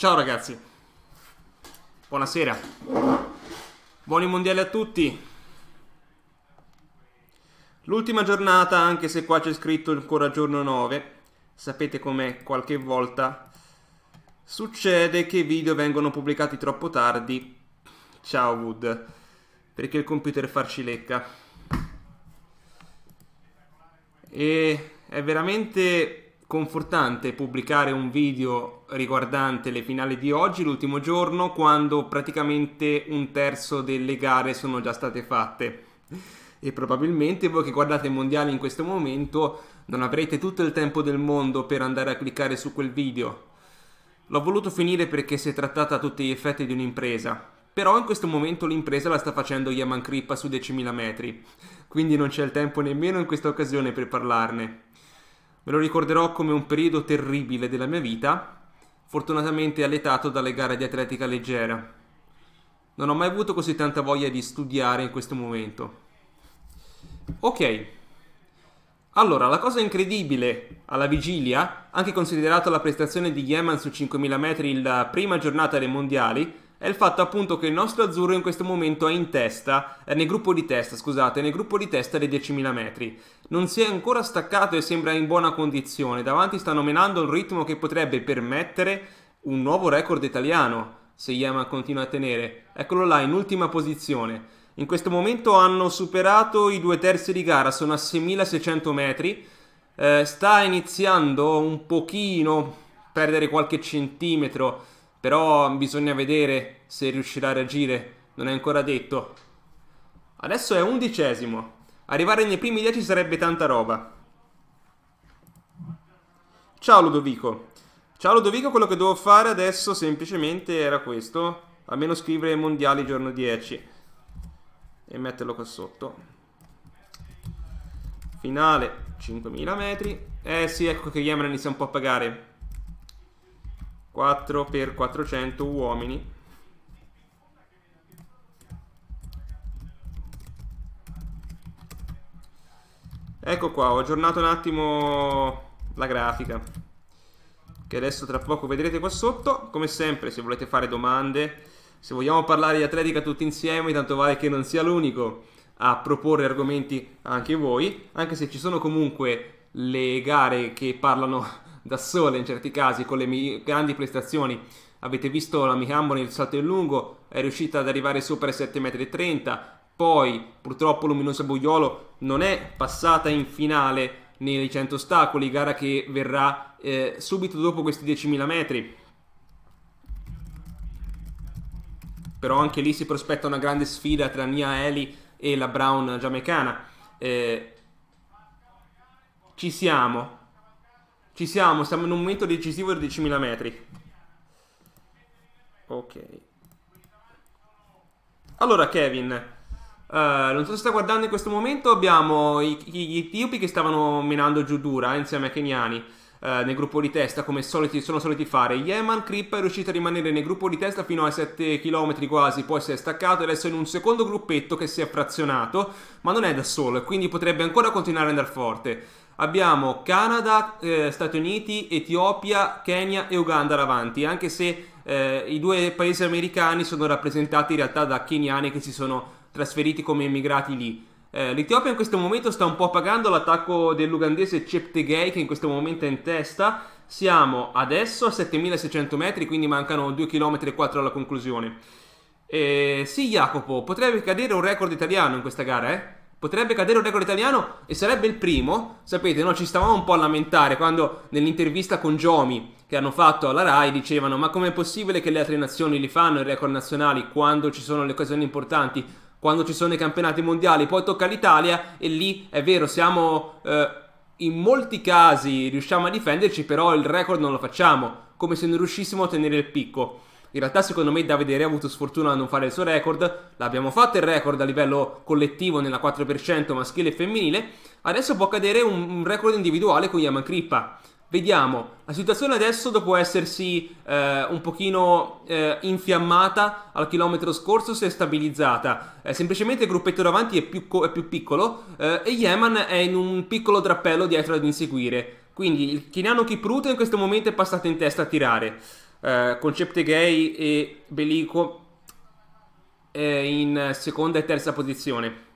Ciao ragazzi, buonasera, buoni mondiali a tutti. L'ultima giornata, anche se qua c'è scritto ancora giorno 9, sapete com'è qualche volta succede che i video vengono pubblicati troppo tardi. Ciao Wood, perché il computer farci lecca. E è veramente confortante pubblicare un video riguardante le finali di oggi, l'ultimo giorno, quando praticamente un terzo delle gare sono già state fatte. E probabilmente voi che guardate i mondiali in questo momento non avrete tutto il tempo del mondo per andare a cliccare su quel video. L'ho voluto finire perché si è trattata a tutti gli effetti di un'impresa. Però in questo momento l'impresa la sta facendo Yaman Crippa su 10.000 metri, quindi non c'è il tempo nemmeno in questa occasione per parlarne. Me lo ricorderò come un periodo terribile della mia vita, fortunatamente alletato dalle gare di atletica leggera. Non ho mai avuto così tanta voglia di studiare in questo momento. Ok. Allora, la cosa incredibile alla vigilia, anche considerata la prestazione di Yeman su 5000 metri la prima giornata dei mondiali, è il fatto appunto che il nostro azzurro in questo momento è in testa, è eh, nel gruppo di testa, scusate, nel gruppo di testa dei 10.000 metri. Non si è ancora staccato e sembra in buona condizione, davanti stanno menando un ritmo che potrebbe permettere un nuovo record italiano, se Yama continua a tenere. Eccolo là, in ultima posizione. In questo momento hanno superato i due terzi di gara, sono a 6.600 metri, eh, sta iniziando un pochino a perdere qualche centimetro, però bisogna vedere se riuscirà a reagire, non è ancora detto. Adesso è undicesimo. Arrivare nei primi dieci sarebbe tanta roba. Ciao Ludovico. Ciao Ludovico, quello che devo fare adesso semplicemente era questo. Almeno scrivere mondiali giorno 10. E metterlo qua sotto. Finale 5.000 metri. Eh sì, ecco che Yemen inizia un po' a pagare. 4 per 400 uomini. Ecco qua, ho aggiornato un attimo la grafica che adesso tra poco vedrete qua sotto. Come sempre, se volete fare domande, se vogliamo parlare di atletica tutti insieme, tanto vale che non sia l'unico a proporre argomenti anche voi, anche se ci sono comunque le gare che parlano da sole in certi casi con le grandi prestazioni. Avete visto la Micambo nel salto in lungo, è riuscita ad arrivare sopra i 7,30 m, poi purtroppo Luminosa Boiolo non è passata in finale nei 100 ostacoli, gara che verrà eh, subito dopo questi 10.000 metri. Però anche lì si prospetta una grande sfida tra Nia Eli e la Brown giamaicana. Eh, ci siamo. Ci siamo, siamo in un momento decisivo dei 10.000 metri. Ok. Allora Kevin, Uh, non so se sta guardando in questo momento. Abbiamo i, gli etiopi che stavano menando giù dura insieme ai keniani. Uh, eh, nel gruppo di testa come soliti, sono soliti fare Yeman Crippa è riuscito a rimanere nel gruppo di testa fino a 7 km quasi poi si è staccato e adesso è in un secondo gruppetto che si è frazionato ma non è da solo e quindi potrebbe ancora continuare ad andare forte abbiamo Canada, eh, Stati Uniti, Etiopia, Kenya e Uganda davanti anche se eh, i due paesi americani sono rappresentati in realtà da keniani che si sono trasferiti come immigrati lì. Eh, L'Etiopia in questo momento sta un po' pagando l'attacco dell'ugandese Cheptegei che in questo momento è in testa. Siamo adesso a 7600 metri, quindi mancano 2 km e 4 alla conclusione. Eh, sì, Jacopo, potrebbe cadere un record italiano in questa gara, eh? Potrebbe cadere un record italiano e sarebbe il primo. Sapete, no? ci stavamo un po' a lamentare quando nell'intervista con Jomi che hanno fatto alla RAI dicevano ma com'è possibile che le altre nazioni li fanno i record nazionali quando ci sono le occasioni importanti? quando ci sono i campionati mondiali, poi tocca l'Italia e lì è vero, siamo eh, in molti casi riusciamo a difenderci, però il record non lo facciamo, come se non riuscissimo a tenere il picco. In realtà secondo me Davide Re ha avuto sfortuna a non fare il suo record, l'abbiamo fatto il record a livello collettivo nella 4% maschile e femminile, adesso può cadere un record individuale con Yaman Crippa vediamo. La situazione adesso, dopo essersi eh, un pochino eh, infiammata al chilometro scorso, si è stabilizzata. Eh, semplicemente il gruppetto davanti è più, è più piccolo eh, e Yeman è in un piccolo drappello dietro ad inseguire. Quindi il Keniano Kipruto in questo momento è passato in testa a tirare. Eh, Concepte Gay e Belico eh, in seconda e terza posizione.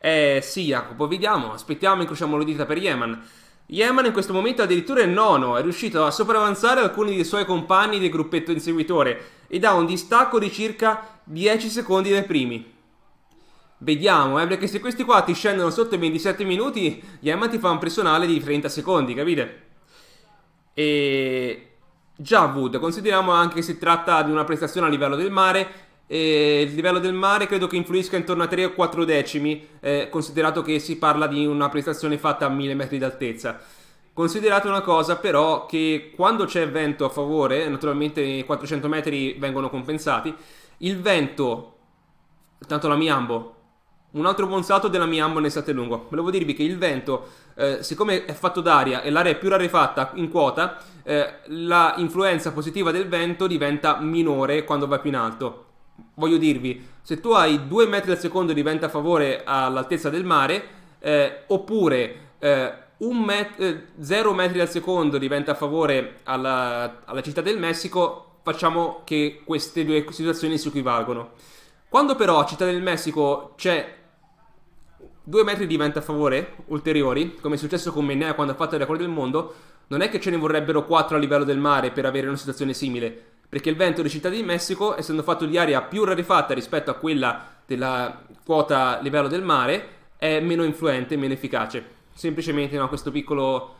Eh sì, Jacopo, vediamo, aspettiamo, incrociamo le dita per Yeman. Yeman in questo momento addirittura è nono, è riuscito a sopravanzare alcuni dei suoi compagni del gruppetto inseguitore ed ha un distacco di circa 10 secondi dai primi. Vediamo, eh, perché se questi qua ti scendono sotto i 27 minuti, Yeman ti fa un personale di 30 secondi, capite? E... Già Wood, consideriamo anche che si tratta di una prestazione a livello del mare, e il livello del mare credo che influisca intorno a 3 o 4 decimi, eh, considerato che si parla di una prestazione fatta a 1000 metri d'altezza. Considerate una cosa però che quando c'è vento a favore, naturalmente i 400 metri vengono compensati, il vento, tanto la Miambo, un altro bonsato della Miambo nel sette lungo, volevo dirvi che il vento, eh, siccome è fatto d'aria e l'aria è più rarefatta in quota, eh, la influenza positiva del vento diventa minore quando va più in alto voglio dirvi, se tu hai 2 metri al secondo di vento a favore all'altezza del mare, eh, oppure eh, met- eh, 0 metri al secondo di vento a favore alla, alla città del Messico, facciamo che queste due situazioni si equivalgono. Quando però a Città del Messico c'è 2 metri di vento a favore ulteriori, come è successo con Mennea quando ha fatto il record del mondo, non è che ce ne vorrebbero 4 a livello del mare per avere una situazione simile perché il vento di Città di Messico, essendo fatto di aria più rarefatta rispetto a quella della quota livello del mare, è meno influente, meno efficace. Semplicemente no, questo piccolo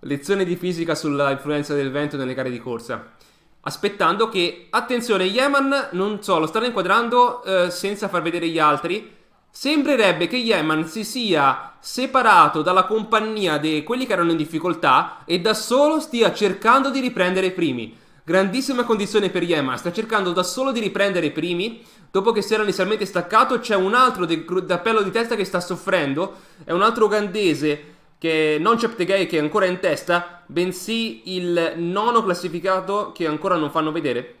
lezione di fisica sulla influenza del vento nelle gare di corsa. Aspettando che, attenzione, Yeman, non so, lo stanno inquadrando eh, senza far vedere gli altri. Sembrerebbe che Yeman si sia separato dalla compagnia di quelli che erano in difficoltà e da solo stia cercando di riprendere i primi. Grandissima condizione per Yema, sta cercando da solo di riprendere i primi, dopo che si era inizialmente staccato, c'è un altro d'appello di testa che sta soffrendo, è un altro ugandese che non Cheptegei che è ancora in testa, bensì il nono classificato che ancora non fanno vedere.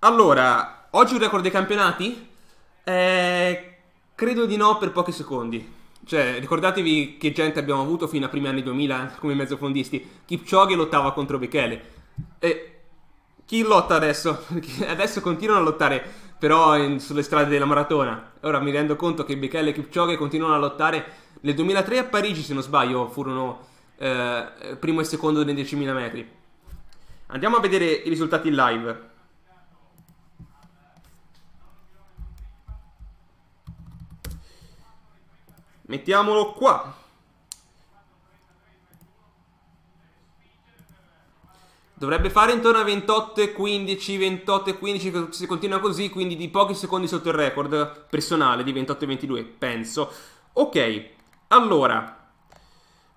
Allora, oggi un record dei campionati? Eh, credo di no per pochi secondi. Cioè, ricordatevi che gente abbiamo avuto fino a primi anni 2000 come mezzofondisti. Kipchoge lottava contro Michele. E chi lotta adesso? adesso continuano a lottare, però in, sulle strade della maratona. Ora mi rendo conto che Michele e Kipchoge continuano a lottare. Nel 2003 a Parigi, se non sbaglio, furono eh, primo e secondo nei 10.000 metri. Andiamo a vedere i risultati live. Mettiamolo qua. Dovrebbe fare intorno a 28 15, 28 15, se continua così, quindi di pochi secondi sotto il record personale di 28 22, penso. Ok, allora,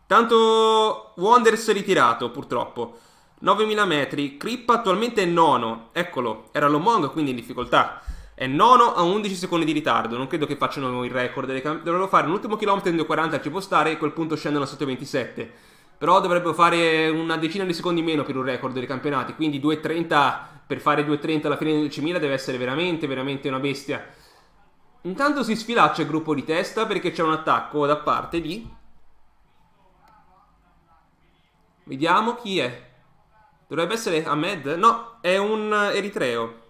tanto Wonders è ritirato purtroppo. 9000 metri, Crip attualmente è nono, eccolo, era l'Omongo quindi in difficoltà. È nono a 11 secondi di ritardo. Non credo che facciano il record. Cam- dovrebbero fare un ultimo chilometro in 2.40, ci può stare, e a quel punto scendono a sotto 27. Però dovrebbero fare una decina di secondi meno per un record dei campionati. Quindi 2.30 per fare 2.30 alla fine del 10.000 deve essere veramente, veramente una bestia. Intanto si sfilaccia il gruppo di testa perché c'è un attacco da parte di... Vediamo chi è. Dovrebbe essere Ahmed? No, è un eritreo.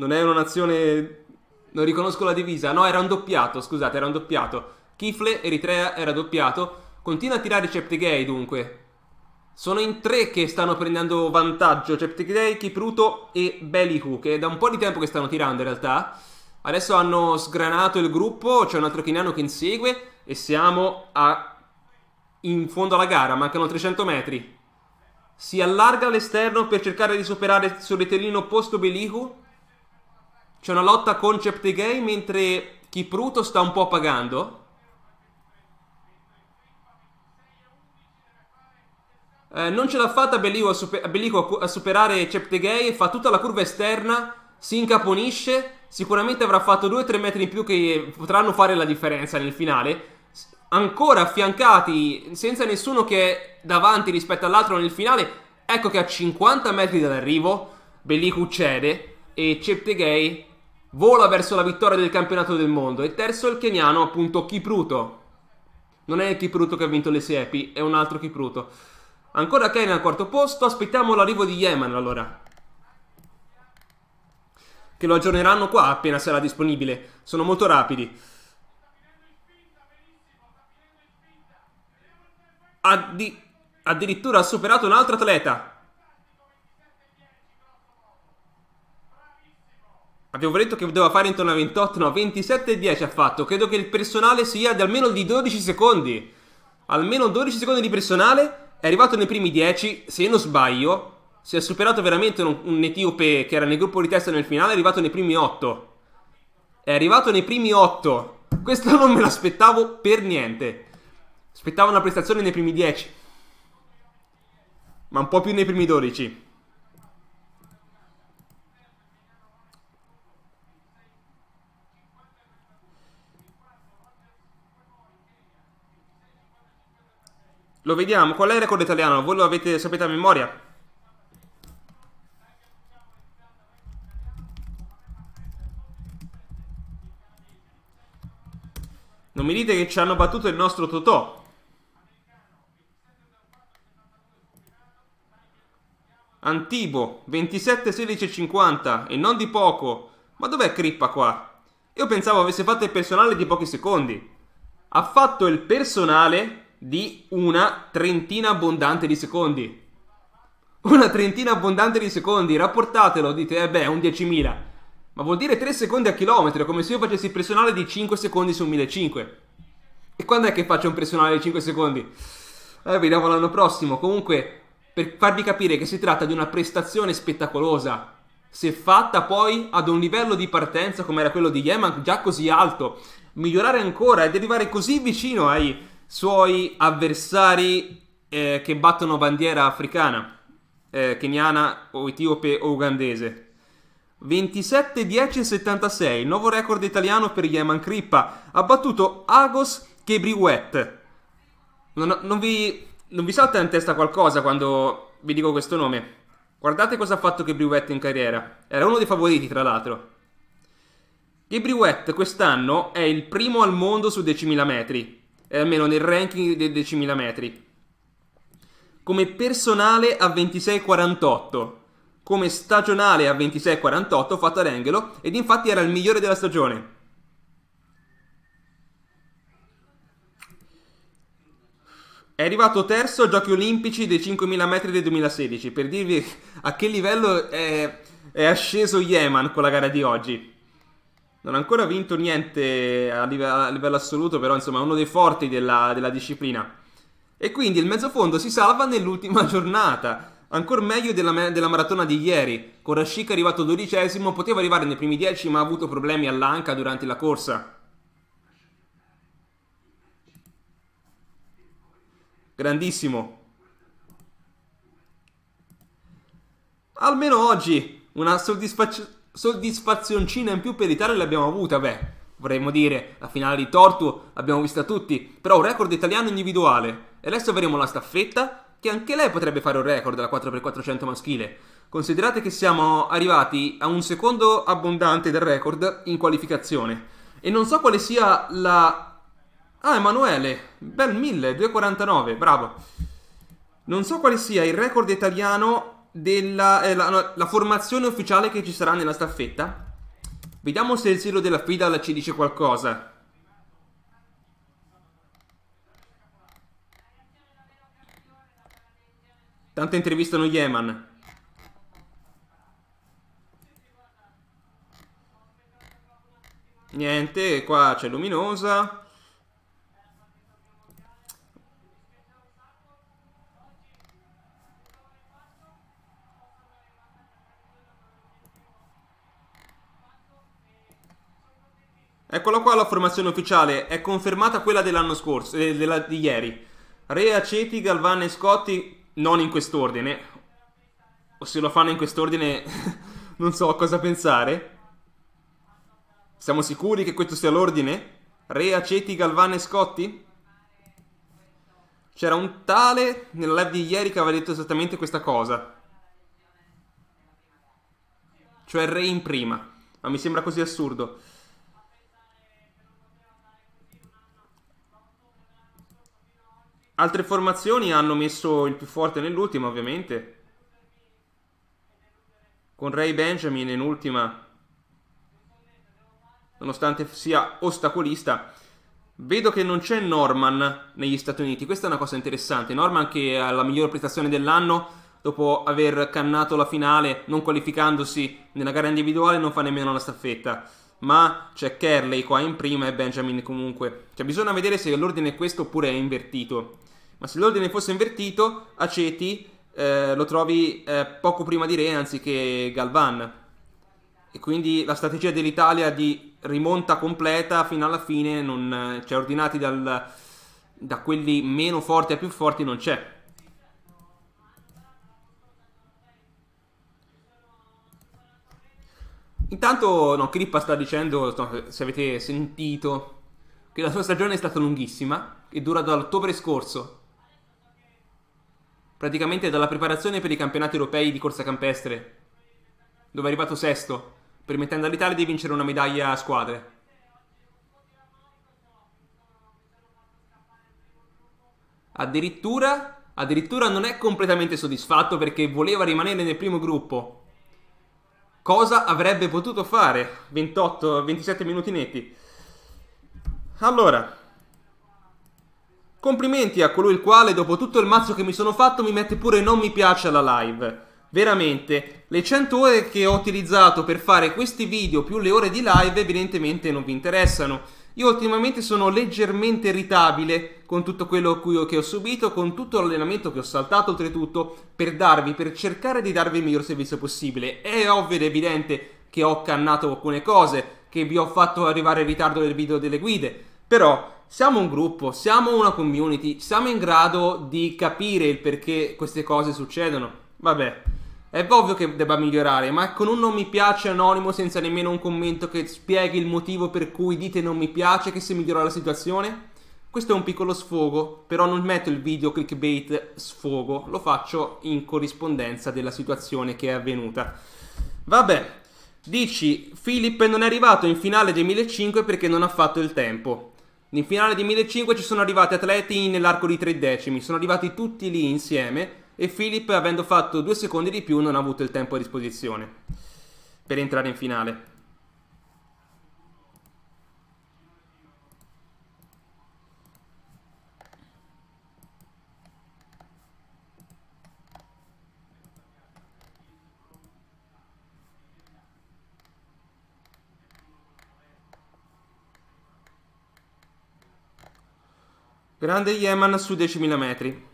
Non è una nazione... Non riconosco la divisa. No, era un doppiato, scusate, era un doppiato. Kifle, Eritrea, era doppiato. Continua a tirare Ceptegei, dunque. Sono in tre che stanno prendendo vantaggio. Ceptegei, Kipruto e Belihu, che è da un po' di tempo che stanno tirando in realtà. Adesso hanno sgranato il gruppo, c'è un altro keniano che insegue e siamo a... in fondo alla gara, mancano 300 metri. Si allarga all'esterno per cercare di superare il retellino opposto Belihu. C'è una lotta concept e game mentre Kipruto sta un po' pagando. Eh, non ce l'ha fatta Bellico a, super- Bellico a superare Ceptegay, fa tutta la curva esterna, si incaponisce, sicuramente avrà fatto 2-3 metri in più che potranno fare la differenza nel finale. Ancora affiancati, senza nessuno che è davanti rispetto all'altro nel finale, ecco che a 50 metri dall'arrivo Bellico uccide e Ceptegay vola verso la vittoria del campionato del mondo e terzo il keniano appunto Kipruto. Non è il Kipruto che ha vinto le siepi, è un altro Kipruto. Ancora Kenya al quarto posto, aspettiamo l'arrivo di Yemen allora. Che lo aggiorneranno qua appena sarà disponibile, sono molto rapidi. Addi addirittura ha superato un altro atleta. Avevo detto che doveva fare intorno a 28, no, 27 e 10 ha fatto. Credo che il personale sia di almeno di 12 secondi. Almeno 12 secondi di personale. È arrivato nei primi 10, se non sbaglio. Si è superato veramente un, un etiope che era nel gruppo di testa nel finale, è arrivato nei primi 8. È arrivato nei primi 8. Questo non me l'aspettavo per niente. Aspettavo una prestazione nei primi 10. Ma un po' più nei primi 12. Lo vediamo. Qual è il record italiano? Voi lo avete, sapete a memoria? Non mi dite che ci hanno battuto il nostro Totò. Antibo, 27, 16 50 e non di poco. Ma dov'è Crippa qua? Io pensavo avesse fatto il personale di pochi secondi. Ha fatto il personale di una trentina abbondante di secondi. Una trentina abbondante di secondi, rapportatelo, dite, eh beh, un 10.000. Ma vuol dire 3 secondi a chilometro, come se io facessi il personale di 5 secondi su 1.500. E quando è che faccio un personale di 5 secondi? Eh, vediamo l'anno prossimo. Comunque, per farvi capire che si tratta di una prestazione spettacolosa, se fatta poi ad un livello di partenza come era quello di Yeman, già così alto, migliorare ancora ed arrivare così vicino ai suoi avversari eh, che battono bandiera africana, eh, keniana o etiope o ugandese. 27 10 76, nuovo record italiano per Yeman Crippa. Ha battuto Agos Kebriwet. Non, non, vi, non, vi, salta in testa qualcosa quando vi dico questo nome. Guardate cosa ha fatto Kebriwet in carriera. Era uno dei favoriti, tra l'altro. Kebriwet quest'anno è il primo al mondo su 10.000 metri eh, almeno nel ranking dei 10.000 metri. Come personale a 26,48, come stagionale a 26,48 fatto ad Engelo ed infatti era il migliore della stagione. È arrivato terzo ai giochi olimpici dei 5.000 metri del 2016, per dirvi a che livello è, è asceso Yeman con la gara di oggi. Non ha ancora vinto niente a livello, a livello assoluto, però insomma è uno dei forti della, della disciplina. E quindi il mezzofondo si salva nell'ultima giornata. Ancora meglio della, della, maratona di ieri. Con Rashik arrivato dodicesimo, poteva arrivare nei primi dieci, ma ha avuto problemi all'anca durante la corsa. Grandissimo. Almeno oggi una soddisfazione soddisfazioncina in più per l'Italia l'abbiamo avuta, beh, vorremmo dire, la finale di Tortu l'abbiamo vista tutti, però un record italiano individuale. E adesso avremo la staffetta, che anche lei potrebbe fare un record, la 4x400 maschile. Considerate che siamo arrivati a un secondo abbondante del record in qualificazione. E non so quale sia la... Ah, Emanuele, bel 1000, 2,49, bravo. Non so quale sia il record italiano della eh, la, la formazione ufficiale che ci sarà nella staffetta. Vediamo se il sigillo della FIDAL ci dice qualcosa. Tanto intervistano Yeman. Niente, qua c'è Luminosa. Eccola qua la formazione ufficiale, è confermata quella dell'anno scorso, eh, della, di ieri. Re, Aceti, Galvane e Scotti, non in quest'ordine. O se lo fanno in quest'ordine, non so a cosa pensare. Siamo sicuri che questo sia l'ordine? Re, Aceti, Galvane e Scotti? C'era un tale nella live di ieri che aveva detto esattamente questa cosa. Cioè Re in prima. Ma mi sembra così assurdo. Altre formazioni hanno messo il più forte nell'ultima, ovviamente. Con Ray Benjamin in ultima, nonostante sia ostacolista. Vedo che non c'è Norman negli Stati Uniti, questa è una cosa interessante. Norman che ha la miglior prestazione dell'anno dopo aver cannato la finale, non qualificandosi nella gara individuale, non fa nemmeno la staffetta. Ma c'è Kerley qua in prima e Benjamin comunque. Cioè bisogna vedere se l'ordine è questo oppure è invertito ma se l'ordine fosse invertito, Aceti eh, lo trovi eh, poco prima di Re anziché Galvan. E quindi la strategia dell'Italia di rimonta completa fino alla fine, non, cioè ordinati dal, da quelli meno forti a più forti, non c'è. Intanto, no, Crippa sta dicendo, no, se avete sentito, che la sua stagione è stata lunghissima che dura dall'ottobre scorso praticamente dalla preparazione per i campionati europei di corsa campestre, dove è arrivato sesto, permettendo all'Italia di vincere una medaglia a squadre. Addirittura, addirittura non è completamente soddisfatto perché voleva rimanere nel primo gruppo. Cosa avrebbe potuto fare? 28, 27 minuti netti. Allora, Complimenti a colui il quale, dopo tutto il mazzo che mi sono fatto, mi mette pure non mi piace alla live. Veramente, le 100 ore che ho utilizzato per fare questi video più le ore di live evidentemente non vi interessano. Io ultimamente sono leggermente irritabile con tutto quello che ho subito, con tutto l'allenamento che ho saltato oltretutto, per darvi, per cercare di darvi il miglior servizio possibile. È ovvio ed evidente che ho cannato alcune cose, che vi ho fatto arrivare in ritardo nel video delle guide, però siamo un gruppo, siamo una community, siamo in grado di capire il perché queste cose succedono. Vabbè, è ovvio che debba migliorare, ma con un non mi piace anonimo senza nemmeno un commento che spieghi il motivo per cui dite non mi piace, che si migliora la situazione. Questo è un piccolo sfogo, però non metto il video clickbait sfogo, lo faccio in corrispondenza della situazione che è avvenuta. Vabbè, dici, Filippo non è arrivato in finale 2005 perché non ha fatto il tempo. In finale di 1500 ci sono arrivati atleti nell'arco di tre decimi, sono arrivati tutti lì insieme e Philip, avendo fatto due secondi di più, non ha avuto il tempo a disposizione per entrare in finale. Grande Yeman su 10.000 metri.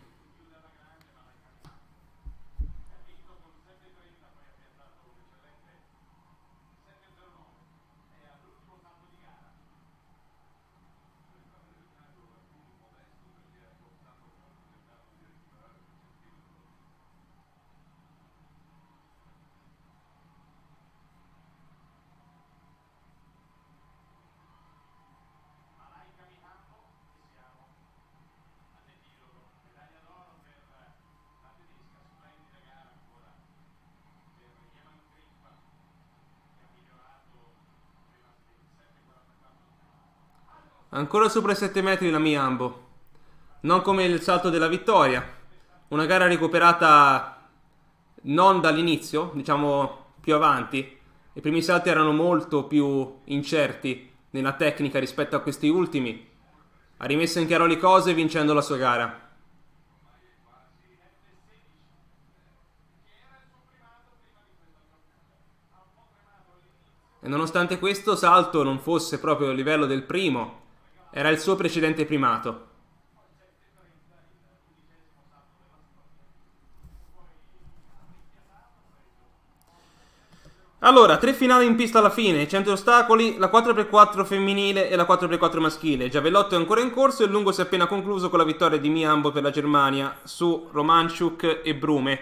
Ancora sopra i 7 metri la Miambo. Non come il salto della vittoria. Una gara recuperata non dall'inizio, diciamo più avanti. I primi salti erano molto più incerti nella tecnica rispetto a questi ultimi. Ha rimesso in chiaro le cose vincendo la sua gara. E nonostante questo salto non fosse proprio il livello del primo, era il suo precedente primato. Allora, tre finali in pista alla fine, 100 ostacoli, la 4x4 femminile e la 4x4 maschile. Giavellotto è ancora in corso e il lungo si è appena concluso con la vittoria di Miambo per la Germania su Romanchuk e Brume.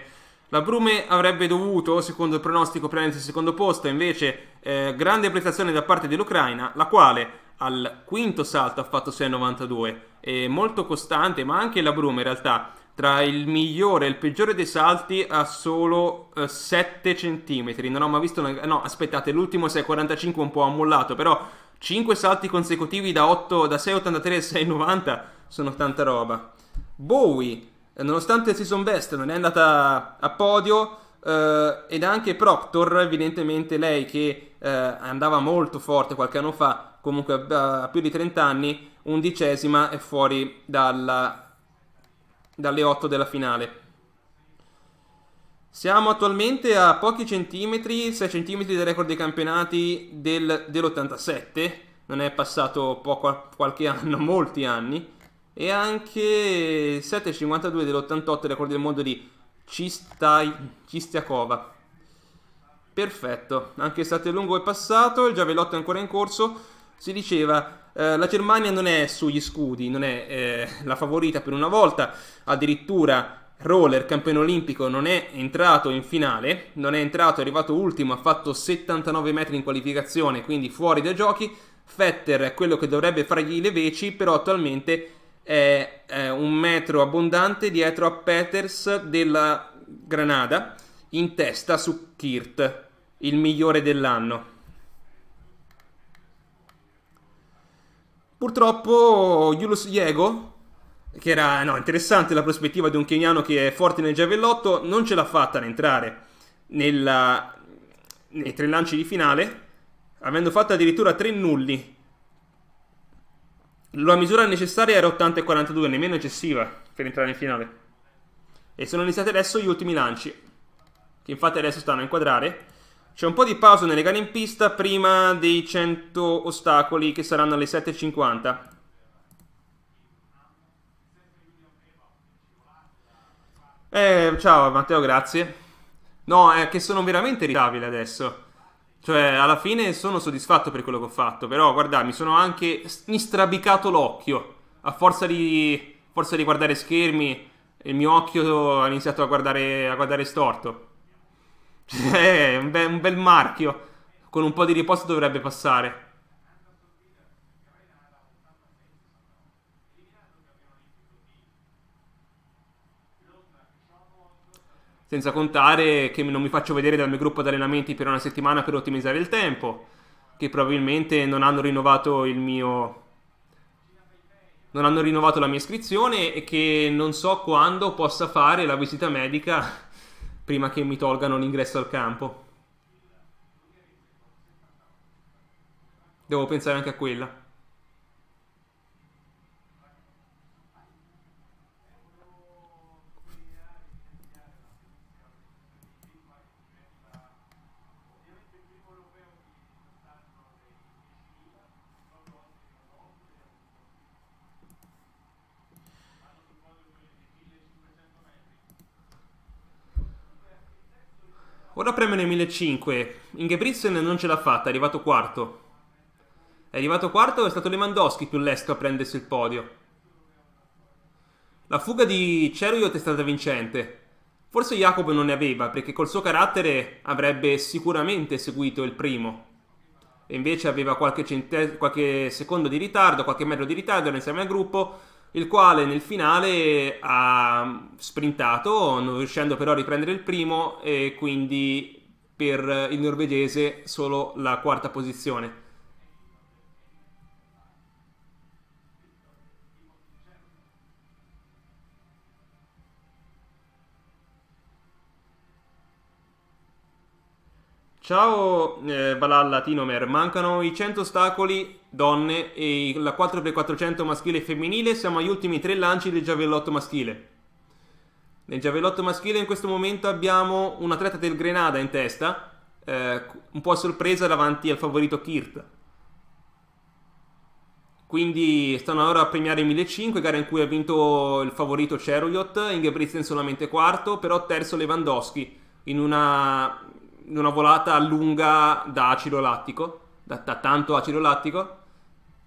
La Brume avrebbe dovuto, secondo il pronostico, prendersi il secondo posto, invece eh, grande prestazione da parte dell'Ucraina, la quale al quinto salto ha fatto 6,92. È molto costante, ma anche la Bruma in realtà tra il migliore e il peggiore dei salti ha solo eh, 7 cm. Non ho mai visto una... No, aspettate, l'ultimo 6,45 un po' ammollato, però 5 salti consecutivi da, 8, da 6,83 a 6,90 sono tanta roba. Bowie, eh, nonostante il season best non è andata a podio, eh, ed anche Proctor, evidentemente lei che eh, andava molto forte qualche anno fa, comunque a più di 30 anni, undicesima è fuori dalla, dalle 8 della finale. Siamo attualmente a pochi centimetri, 6 centimetri del record dei campionati del, dell'87, non è passato poco, qualche anno, molti anni, e anche 7,52 dell'88 record del mondo di Cistai, Cistiakova. Perfetto, anche state lungo è passato, il giavellotto è ancora in corso. Si diceva, eh, la Germania non è sugli scudi, non è eh, la favorita per una volta, addirittura Roller, campione olimpico, non è entrato in finale, non è entrato, è arrivato ultimo, ha fatto 79 metri in qualificazione, quindi fuori dai giochi. Fetter è quello che dovrebbe fargli le veci, però attualmente è, è un metro abbondante dietro a Peters della Granada in testa su Kirt, il migliore dell'anno. Purtroppo Julius Diego, che era no, interessante la prospettiva di un keniano che è forte nel giavellotto, non ce l'ha fatta ad entrare nella, nei tre lanci di finale, avendo fatto addirittura tre nulli la misura necessaria era 80 e 42, nemmeno eccessiva per entrare in finale. E sono iniziati adesso gli ultimi lanci, che infatti adesso stanno a inquadrare. C'è un po' di pausa nelle gare in pista prima dei 100 ostacoli che saranno alle 7.50. Eh, ciao Matteo, grazie. No, è che sono veramente irritabile adesso. Cioè, alla fine sono soddisfatto per quello che ho fatto, però guarda, mi sono anche mi strabicato l'occhio. A forza di, forza di guardare schermi, il mio occhio ha iniziato a guardare, a guardare storto. Cioè, un, be- un bel marchio. Con un po' di riposo dovrebbe passare. Senza contare che non mi faccio vedere dal mio gruppo di allenamenti per una settimana per ottimizzare il tempo, che probabilmente non hanno rinnovato il mio non hanno rinnovato la mia iscrizione e che non so quando possa fare la visita medica prima che mi tolgano l'ingresso al campo. Devo pensare anche a quella. Ora premono nel 1.500. Ingebrigtsen non ce l'ha fatta, è arrivato quarto. È arrivato quarto è stato Lewandowski più lesto a prendersi il podio. La fuga di Ceruyot è stata vincente. Forse Jacopo non ne aveva, perché col suo carattere avrebbe sicuramente seguito il primo. E invece aveva qualche, qualche secondo di ritardo, qualche metro di ritardo, era insieme al gruppo, il quale nel finale ha sprintato, non riuscendo però a riprendere il primo, e quindi per il norvegese solo la quarta posizione. Ciao eh, Valhalla Tinomer, mancano i 100 ostacoli donne e la 4x400 maschile e femminile siamo agli ultimi tre lanci del giavellotto maschile. Nel giavellotto maschile in questo momento abbiamo un atleta del Grenada in testa, eh, un po' a sorpresa davanti al favorito Kirt. Quindi stanno ora a premiare 1.500, gara in cui ha vinto il favorito Cheruliot, Ingebrigtsen solamente quarto, però terzo Lewandowski in una, in una volata lunga da acido lattico, da, da tanto acido lattico.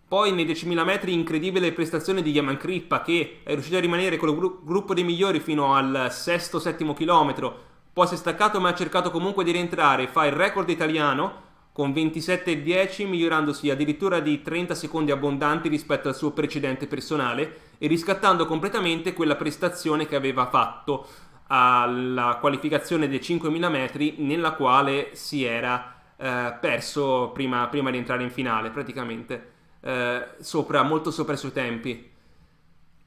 Poi nei 10.000 metri incredibile prestazione di Yaman Crippa che è riuscito a rimanere con il gru- gruppo dei migliori fino al sesto-settimo chilometro. Poi si è staccato ma ha cercato comunque di rientrare. Fa il record italiano con 27,10 migliorandosi addirittura di 30 secondi abbondanti rispetto al suo precedente personale e riscattando completamente quella prestazione che aveva fatto alla qualificazione dei 5.000 metri nella quale si era eh, perso prima, prima di entrare in finale praticamente eh, sopra, molto sopra i suoi tempi.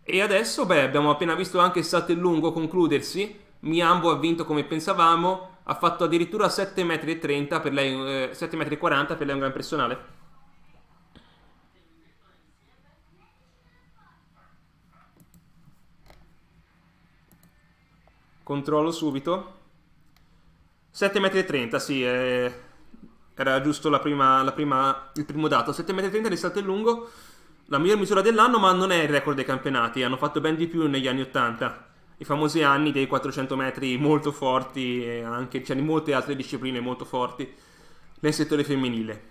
E adesso, beh, abbiamo appena visto anche il salto in lungo concludersi. Miambo ha vinto come pensavamo, ha fatto addirittura 7,30 metri per lei, eh, 7,40 metri per lei un gran personale. Controllo subito. 7,30 metri, sì, eh, era giusto la prima, la prima, il primo dato. 7,30 m di salto lungo, la miglior misura dell'anno, ma non è il record dei campionati. Hanno fatto ben di più negli anni 80. I famosi anni dei 400 metri molto forti, e anche cioè, molte altre discipline molto forti nel settore femminile.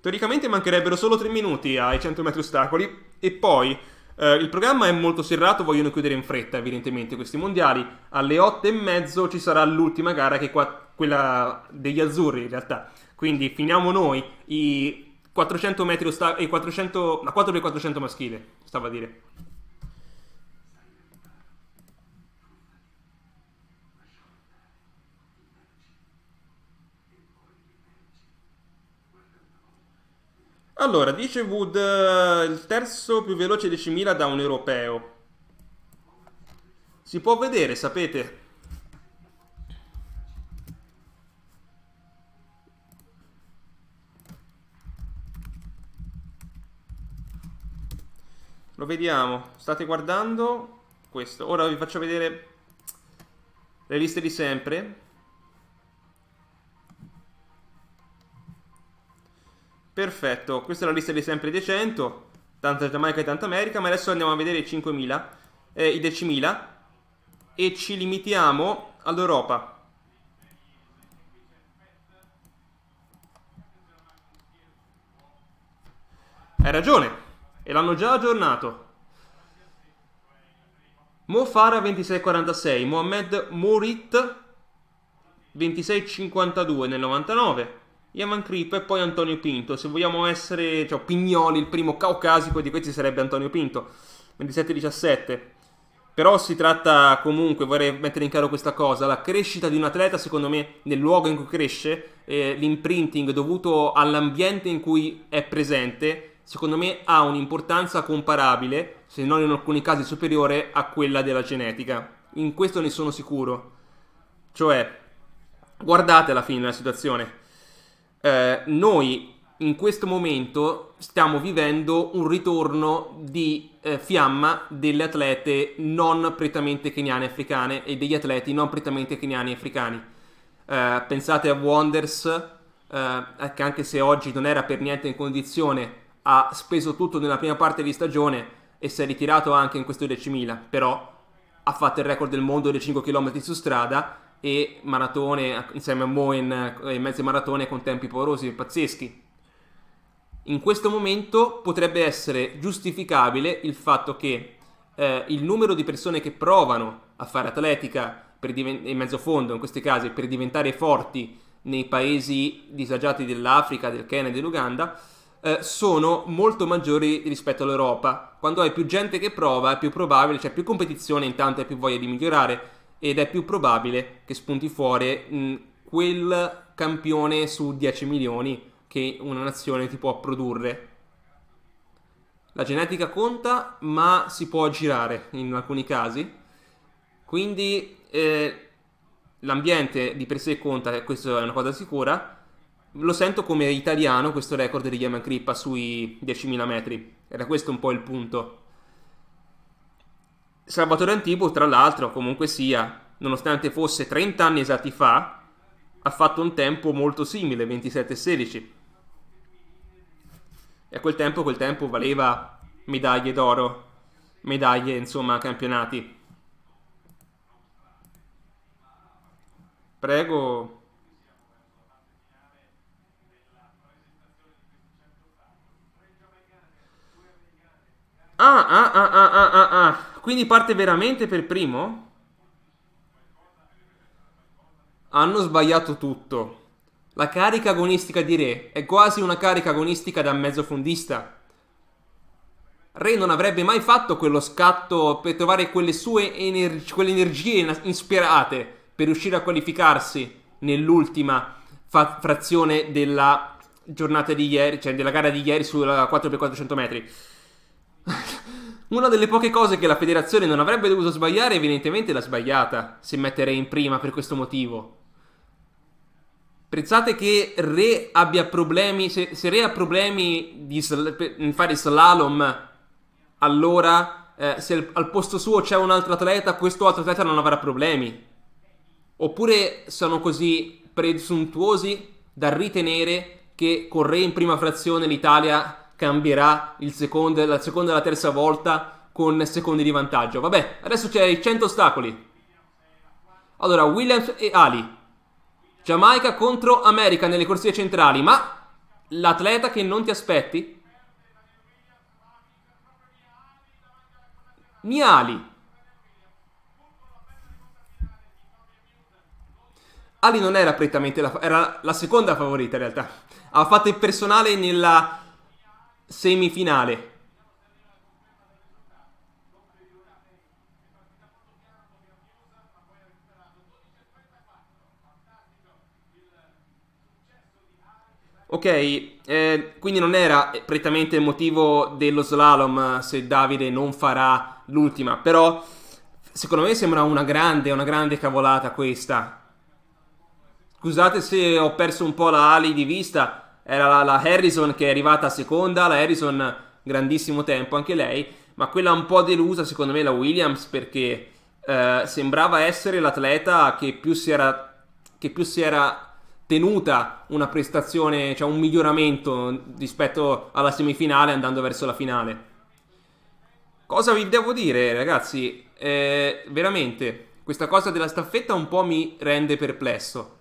Teoricamente mancherebbero solo 3 minuti ai 100 metri ostacoli e poi eh, il programma è molto serrato, vogliono chiudere in fretta, evidentemente, questi mondiali. Alle 8 e mezzo ci sarà l'ultima gara, che è qua, quella degli azzurri, in realtà. Quindi finiamo noi i 400 metri osta- e 400, la 4x400 maschile, stavo a dire. Allora, dice Wood, eh, il terzo più veloce 10.000 da un europeo. Si può vedere, sapete? Lo vediamo, state guardando questo. Ora vi faccio vedere le liste di sempre. Perfetto, questa è la lista di sempre dei 100, tanta Giamaica e tanta America, ma adesso andiamo a vedere i 5.000, eh, i 10.000 e ci limitiamo all'Europa. Hai ragione, e l'hanno già aggiornato. Mo Farah 2646, Mohamed Morit 2652 nel 99. Yaman Crip e poi Antonio Pinto. Se vogliamo essere, cioè Pignoli, il primo caucasico di questi sarebbe Antonio Pinto, 27-17. Però si tratta comunque, vorrei mettere in chiaro questa cosa, la crescita di un atleta, secondo me, nel luogo in cui cresce, eh, l'imprinting dovuto all'ambiente in cui è presente, secondo me ha un'importanza comparabile, se non in alcuni casi superiore, a quella della genetica. In questo ne sono sicuro. Cioè, guardate alla fine la situazione eh, noi in questo momento stiamo vivendo un ritorno di eh, fiamma delle atlete non prettamente keniane africane e degli atleti non prettamente keniani africani. Eh, pensate a Wonders, eh, che anche se oggi non era per niente in condizione, ha speso tutto nella prima parte di stagione e si è ritirato anche in questo 10.000, però ha fatto il record del mondo dei 5 km su strada e maratone insieme a Moen e eh, mezze maratone con tempi paurosi e pazzeschi. In questo momento potrebbe essere giustificabile il fatto che eh, il numero di persone che provano a fare atletica per diven- in mezzo fondo, in questi casi, per diventare forti nei paesi disagiati dell'Africa, del Kenya e dell'Uganda, eh, sono molto maggiori rispetto all'Europa. Quando hai più gente che prova, è più probabile, c'è cioè più competizione, intanto hai più voglia di migliorare ed è più probabile che spunti fuori mh, quel campione su 10 milioni che una nazione ti può produrre. La genetica conta, ma si può aggirare in alcuni casi. Quindi eh, l'ambiente di per sé conta, e questa è una cosa sicura. Lo sento come italiano questo record di Yaman Crippa sui 10.000 metri. Era questo un po' il punto. Salvatore Antibo, tra l'altro, comunque sia, nonostante fosse 30 anni esatti fa, ha fatto un tempo molto simile, 27-16. E a quel tempo, quel tempo valeva medaglie d'oro, medaglie, insomma, campionati. Prego, Ah, ah, ah, ah, ah, ah, ah. Quindi parte veramente per primo? Hanno sbagliato tutto. La carica agonistica di Re è quasi una carica agonistica da mezzo fondista. Re non avrebbe mai fatto quello scatto per trovare quelle sue energi quelle energie ispirate per riuscire a qualificarsi nell'ultima frazione della giornata di ieri, cioè della gara di ieri sulla 4x400 metri. Una delle poche cose che la federazione non avrebbe dovuto sbagliare, evidentemente l'ha sbagliata, se mettere in prima per questo motivo. Pensate che Re abbia problemi, se, se Re ha problemi di sl- fare slalom, allora eh, se al posto suo c'è un altro atleta, questo altro atleta non avrà problemi. Oppure sono così presuntuosi da ritenere che con Re in prima frazione l'Italia cambierà secondo, la seconda e la terza volta con secondi di vantaggio. Vabbè, adesso c'è i 100 ostacoli. Allora, Williams e Ali. Giamaica contro America nelle corsie centrali, ma l'atleta che non ti aspetti? Niali. Ali non era prettamente la, era la seconda favorita in realtà. Ha fatto il personale nella semifinale. Ok, eh, quindi non era prettamente il motivo dello slalom eh, se Davide non farà l'ultima, però secondo me sembra una grande, una grande cavolata questa. Scusate se ho perso un po' la ali di vista, era la, la Harrison che è arrivata seconda, la Harrison grandissimo tempo anche lei, ma quella un po' delusa secondo me la Williams perché eh, sembrava essere l'atleta che più si era, che più si era tenuta una prestazione, cioè un miglioramento rispetto alla semifinale andando verso la finale. Cosa vi devo dire, ragazzi? Eh, veramente, questa cosa della staffetta un po' mi rende perplesso.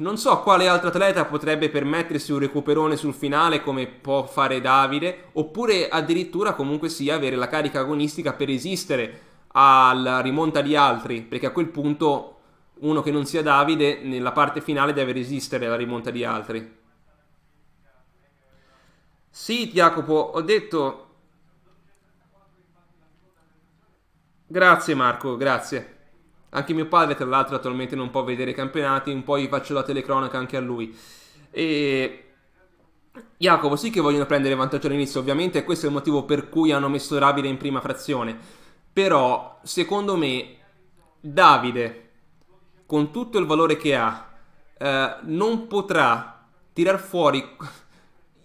Non so quale altro atleta potrebbe permettersi un recuperone sul finale come può fare Davide, oppure addirittura comunque sia avere la carica agonistica per resistere alla rimonta di altri, perché a quel punto uno che non sia Davide nella parte finale deve resistere alla rimonta di altri. Sì, Jacopo, ho detto... Grazie Marco, grazie. Anche mio padre, tra l'altro, attualmente non può vedere i campionati, un po' gli faccio la telecronaca anche a lui. E Jacopo, sì che vogliono prendere vantaggio all'inizio, ovviamente, e questo è il motivo per cui hanno messo Davide in prima frazione. Però, secondo me, Davide, con tutto il valore che ha, eh, non potrà tirar fuori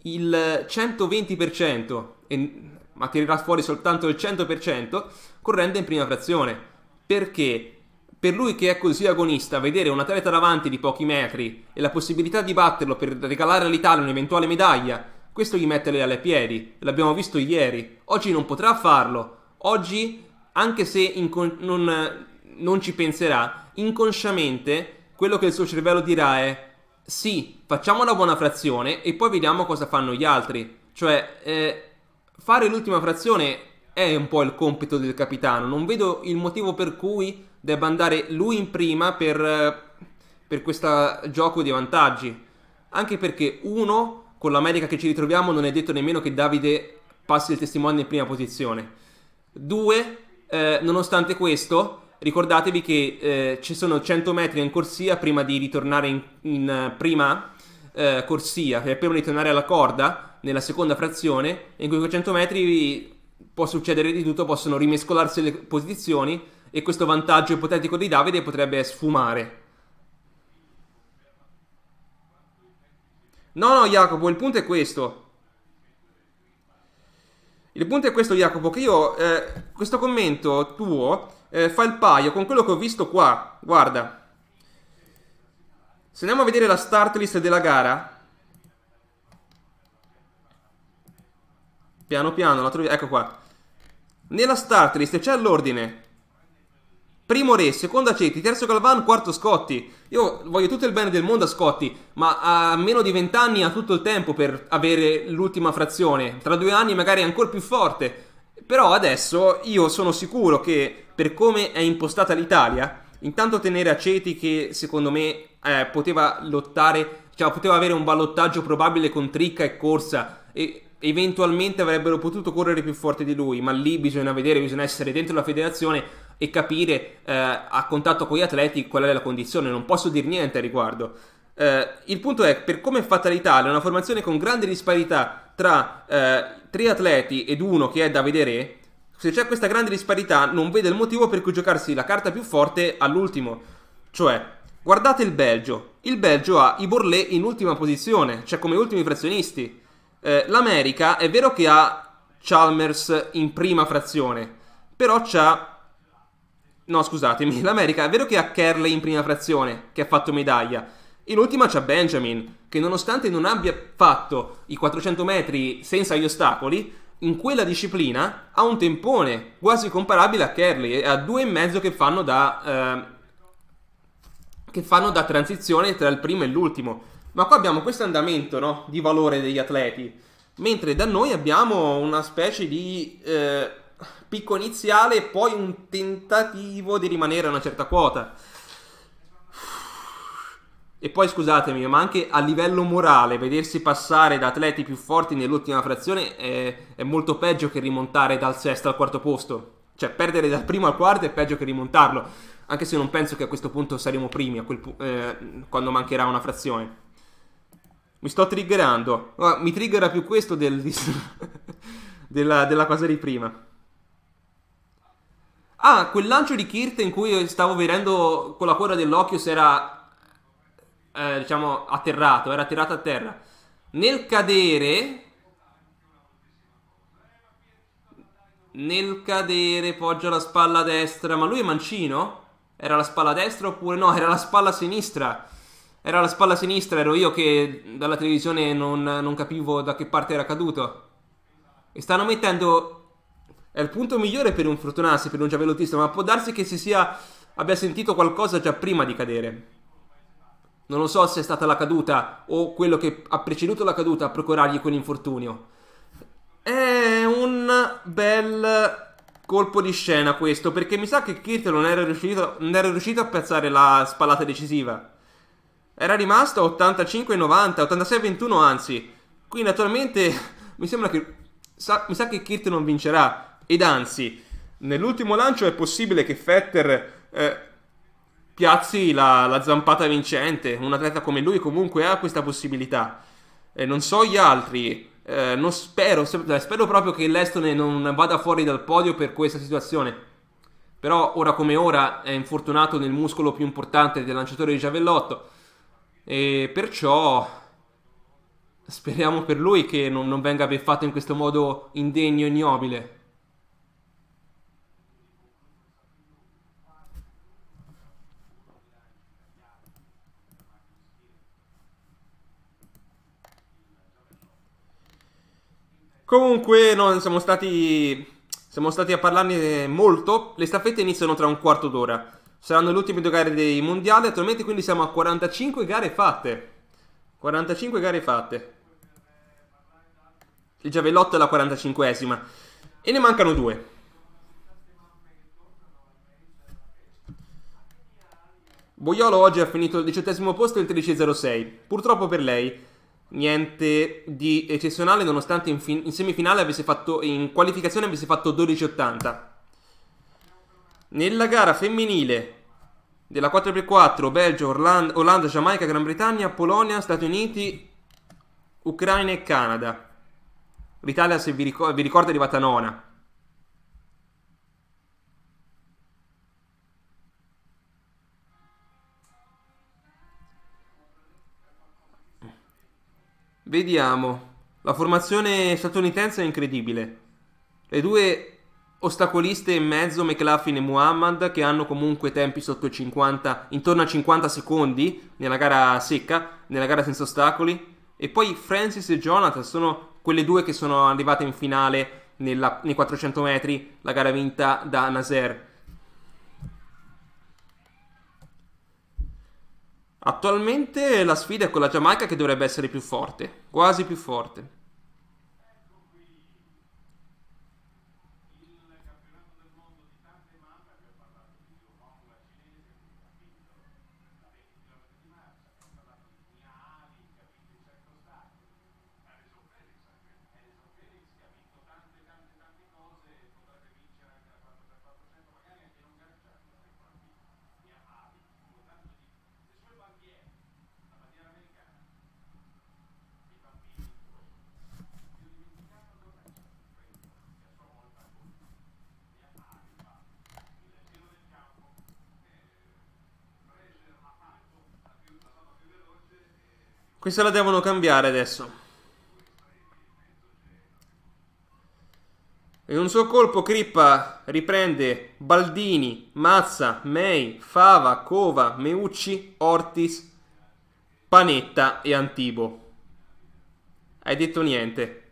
il 120%, e, ma tirerà fuori soltanto il 100% correndo in prima frazione. Perché? per lui che è così agonista, vedere un atleta davanti di pochi metri e la possibilità di batterlo per regalare all'Italia un'eventuale medaglia, questo gli mette le ali ai piedi, l'abbiamo visto ieri, oggi non potrà farlo, oggi, anche se incon- non, non ci penserà, inconsciamente quello che il suo cervello dirà è sì, facciamo una buona frazione e poi vediamo cosa fanno gli altri, cioè eh, fare l'ultima frazione è un po' il compito del capitano, non vedo il motivo per cui debba andare lui in prima per, per questo gioco di vantaggi. Anche perché, uno, con l'America che ci ritroviamo non è detto nemmeno che Davide passi il testimone in prima posizione. Due, eh, nonostante questo, ricordatevi che eh, ci sono 100 metri in corsia prima di ritornare in, in eh, prima eh, corsia, cioè prima di tornare alla corda, nella seconda frazione, e in quei 100 metri può succedere di tutto, possono rimescolarsi le posizioni e questo vantaggio ipotetico di Davide potrebbe sfumare. No, no, Jacopo, il punto è questo. Il punto è questo, Jacopo, che io, eh, questo commento tuo eh, fa il paio con quello che ho visto qua. Guarda. Se andiamo a vedere la start list della gara. Piano piano, la troviamo. Ecco qua. Nella start list c'è l'ordine Primo Re, secondo Aceti, terzo Galvan, quarto Scotti. Io voglio tutto il bene del mondo a Scotti, ma a meno di vent'anni ha tutto il tempo per avere l'ultima frazione. Tra due anni magari è ancora più forte. Però adesso io sono sicuro che per come è impostata l'Italia, intanto tenere Aceti che secondo me eh, poteva lottare, cioè poteva avere un ballottaggio probabile con Tricca e Corsa e eventualmente avrebbero potuto correre più forte di lui, ma lì bisogna vedere, bisogna essere dentro la federazione e capire eh, a contatto con gli atleti qual è la condizione, non posso dire niente al riguardo. Eh, il punto è, per come è fatta l'Italia, una formazione con grande disparità tra eh, tre atleti ed uno che è da vedere, se c'è questa grande disparità non vede il motivo per cui giocarsi la carta più forte all'ultimo. Cioè, guardate il Belgio. Il Belgio ha i Borlé in ultima posizione, cioè come ultimi frazionisti. Eh, L'America è vero che ha Chalmers in prima frazione, però c'ha No, scusatemi, l'America è vero che ha Kerley in prima frazione, che ha fatto medaglia. In ultima c'è Benjamin, che nonostante non abbia fatto i 400 metri senza gli ostacoli, in quella disciplina ha un tempone quasi comparabile a Kerley, a due e mezzo che fanno da... Eh, che fanno da transizione tra il primo e l'ultimo. Ma qua abbiamo questo andamento no? di valore degli atleti, mentre da noi abbiamo una specie di... Eh, picco iniziale e poi un tentativo di rimanere a una certa quota. E poi scusatemi, ma anche a livello morale, vedersi passare da atleti più forti nell'ultima frazione è, è molto peggio che rimontare dal sesto al quarto posto. Cioè, perdere dal primo al quarto è peggio che rimontarlo. Anche se non penso che a questo punto saremo primi pu- eh, quando mancherà una frazione. Mi sto triggerando. Ah, mi triggera più questo del... della, della cosa di prima. Ah, quel lancio di Kirt in cui stavo vedendo con la coda dell'occhio se era, eh, diciamo, atterrato, era atterrato a terra. Nel cadere... Nel cadere poggia la spalla destra, ma lui è mancino? Era la spalla destra oppure no? Era la spalla sinistra. Era la spalla sinistra, ero io che dalla televisione non, non capivo da che parte era caduto. E stanno mettendo è il punto migliore per un Fortunarsi, per un giavellotista, ma può darsi che si sia, abbia sentito qualcosa già prima di cadere. Non lo so se è stata la caduta o quello che ha preceduto la caduta a procurargli quell'infortunio. È un bel colpo di scena questo, perché mi sa che Kirt non era riuscito, non era riuscito a piazzare la spallata decisiva. Era rimasto 85-90, 86-21 anzi. Quindi naturalmente mi sembra che... Sa, mi sa che Kirt non vincerà, ed anzi, nell'ultimo lancio è possibile che Fetter eh, piazzi la, la, zampata vincente. Un atleta come lui comunque ha questa possibilità. Eh, non so gli altri, eh, non spero, cioè, spero proprio che l'Estone non vada fuori dal podio per questa situazione. Però ora come ora è infortunato nel muscolo più importante del lanciatore di giavellotto. E perciò speriamo per lui che non, non venga beffato in questo modo indegno e ignobile. Comunque, no, siamo stati. Siamo stati a parlarne molto. Le staffette iniziano tra un quarto d'ora. Saranno le ultime due gare dei mondiali. Attualmente, quindi, siamo a 45 gare fatte. 45 gare fatte. Il giavellotto è la 45esima. E ne mancano due. Boiolo oggi ha finito il diciottesimo posto e il 13.06. Purtroppo per lei niente di eccezionale nonostante in, fin- in semifinale avesse fatto, in qualificazione avesse fatto 12,80. Nella gara femminile della 4x4 Belgio, Orlanda, Olanda, Giamaica, Gran Bretagna, Polonia, Stati Uniti, Ucraina e Canada. L'Italia, se vi, ricor- vi ricordo, è arrivata nona. Vediamo. La formazione statunitense è incredibile. Le due ostacoliste in mezzo, McLaughlin e Muhammad, che hanno comunque tempi sotto 50, intorno a 50 secondi nella gara secca, nella gara senza ostacoli. E poi Francis e Jonathan sono quelle due che sono arrivate in finale nella, nei 400 metri, la gara vinta da Nazer. Attualmente la sfida è con la Giamaica che dovrebbe essere più forte, quasi più forte. Questa la devono cambiare adesso. E un suo colpo Crippa riprende Baldini, Mazza, May, Fava, Cova, Meucci, Ortis, Panetta e Antibo. Hai detto niente.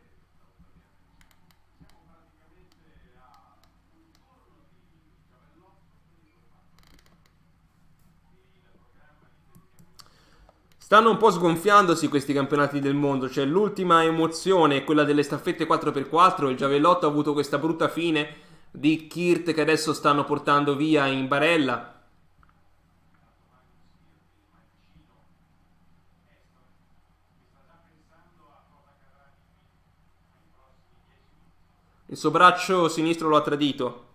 Stanno un po' sgonfiandosi questi campionati del mondo, cioè l'ultima emozione è quella delle staffette 4x4, il giavellotto ha avuto questa brutta fine di Kirt che adesso stanno portando via in barella. Il suo braccio sinistro lo ha tradito.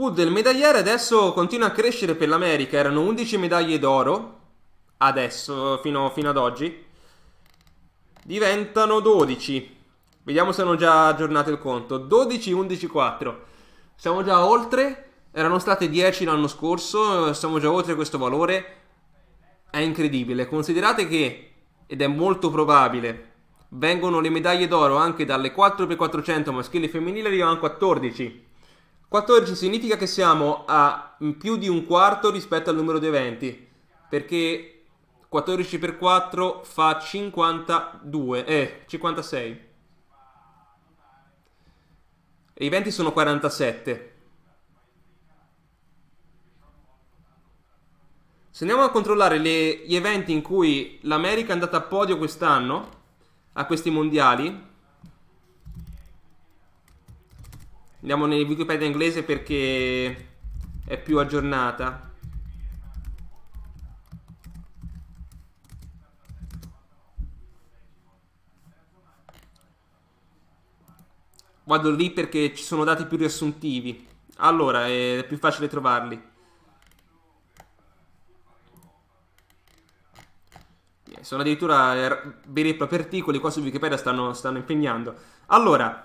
Wood, il medagliere, adesso continua a crescere per l'America. Erano 11 medaglie d'oro. Adesso, fino, fino ad oggi. Diventano 12. Vediamo se hanno già aggiornato il conto. 12, 11, 4. Siamo già oltre. Erano state 10 l'anno scorso. Siamo già oltre questo valore. È incredibile. Considerate che, ed è molto probabile, vengono le medaglie d'oro anche dalle 4x400 maschile e femminile, Arrivano a 14. 14 significa che siamo a più di un quarto rispetto al numero di eventi, perché 14 per 4 fa 52, eh, 56. E i venti sono 47. Se andiamo a controllare le, gli eventi in cui l'America è andata a podio quest'anno, a questi mondiali, Andiamo nel Wikipedia inglese perché è più aggiornata. Vado lì perché ci sono dati più riassuntivi. Allora, è più facile trovarli. Sono addirittura er- veri e propri articoli, qua su Wikipedia stanno, stanno impegnando. Allora,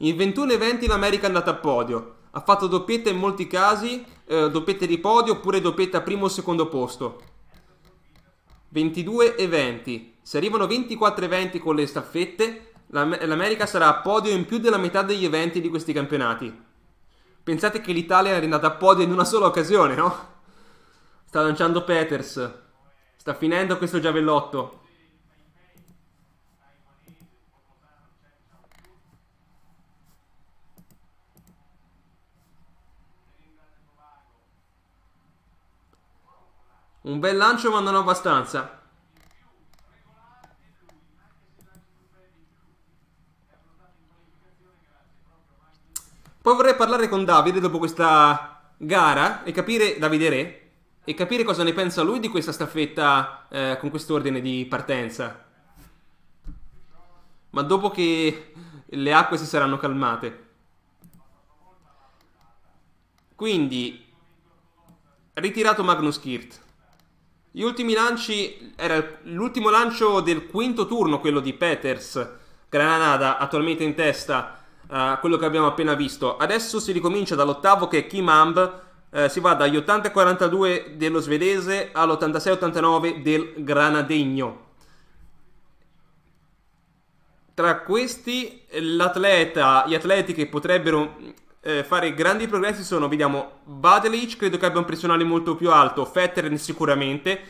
In 21 eventi l'America è andata a podio. Ha fatto doppietta in molti casi, eh, doppietta di podio oppure doppietta primo o secondo posto. 22 eventi. Se arrivano 24 eventi con le staffette, l'America sarà a podio in più della metà degli eventi di questi campionati. Pensate che l'Italia è andata a podio in una sola occasione, no? Sta lanciando Peters. Sta finendo questo giavellotto. Un bel lancio ma non abbastanza. Poi vorrei parlare con Davide dopo questa gara e capire, Davide Re, e capire cosa ne pensa lui di questa staffetta eh, con quest'ordine di partenza. Ma dopo che le acque si saranno calmate. Quindi, ritirato Magnus Kirt. Gli ultimi lanci, era l'ultimo lancio del quinto turno, quello di Peters, Granada, attualmente in testa, uh, quello che abbiamo appena visto. Adesso si ricomincia dall'ottavo che è Kimamb, uh, si va dagli 80-42 dello svedese all'86-89 del granadegno. Tra questi, l'atleta, gli atleti che potrebbero eh, fare grandi progressi sono, vediamo, Badelic credo che abbia un personale molto più alto, Fetterin sicuramente,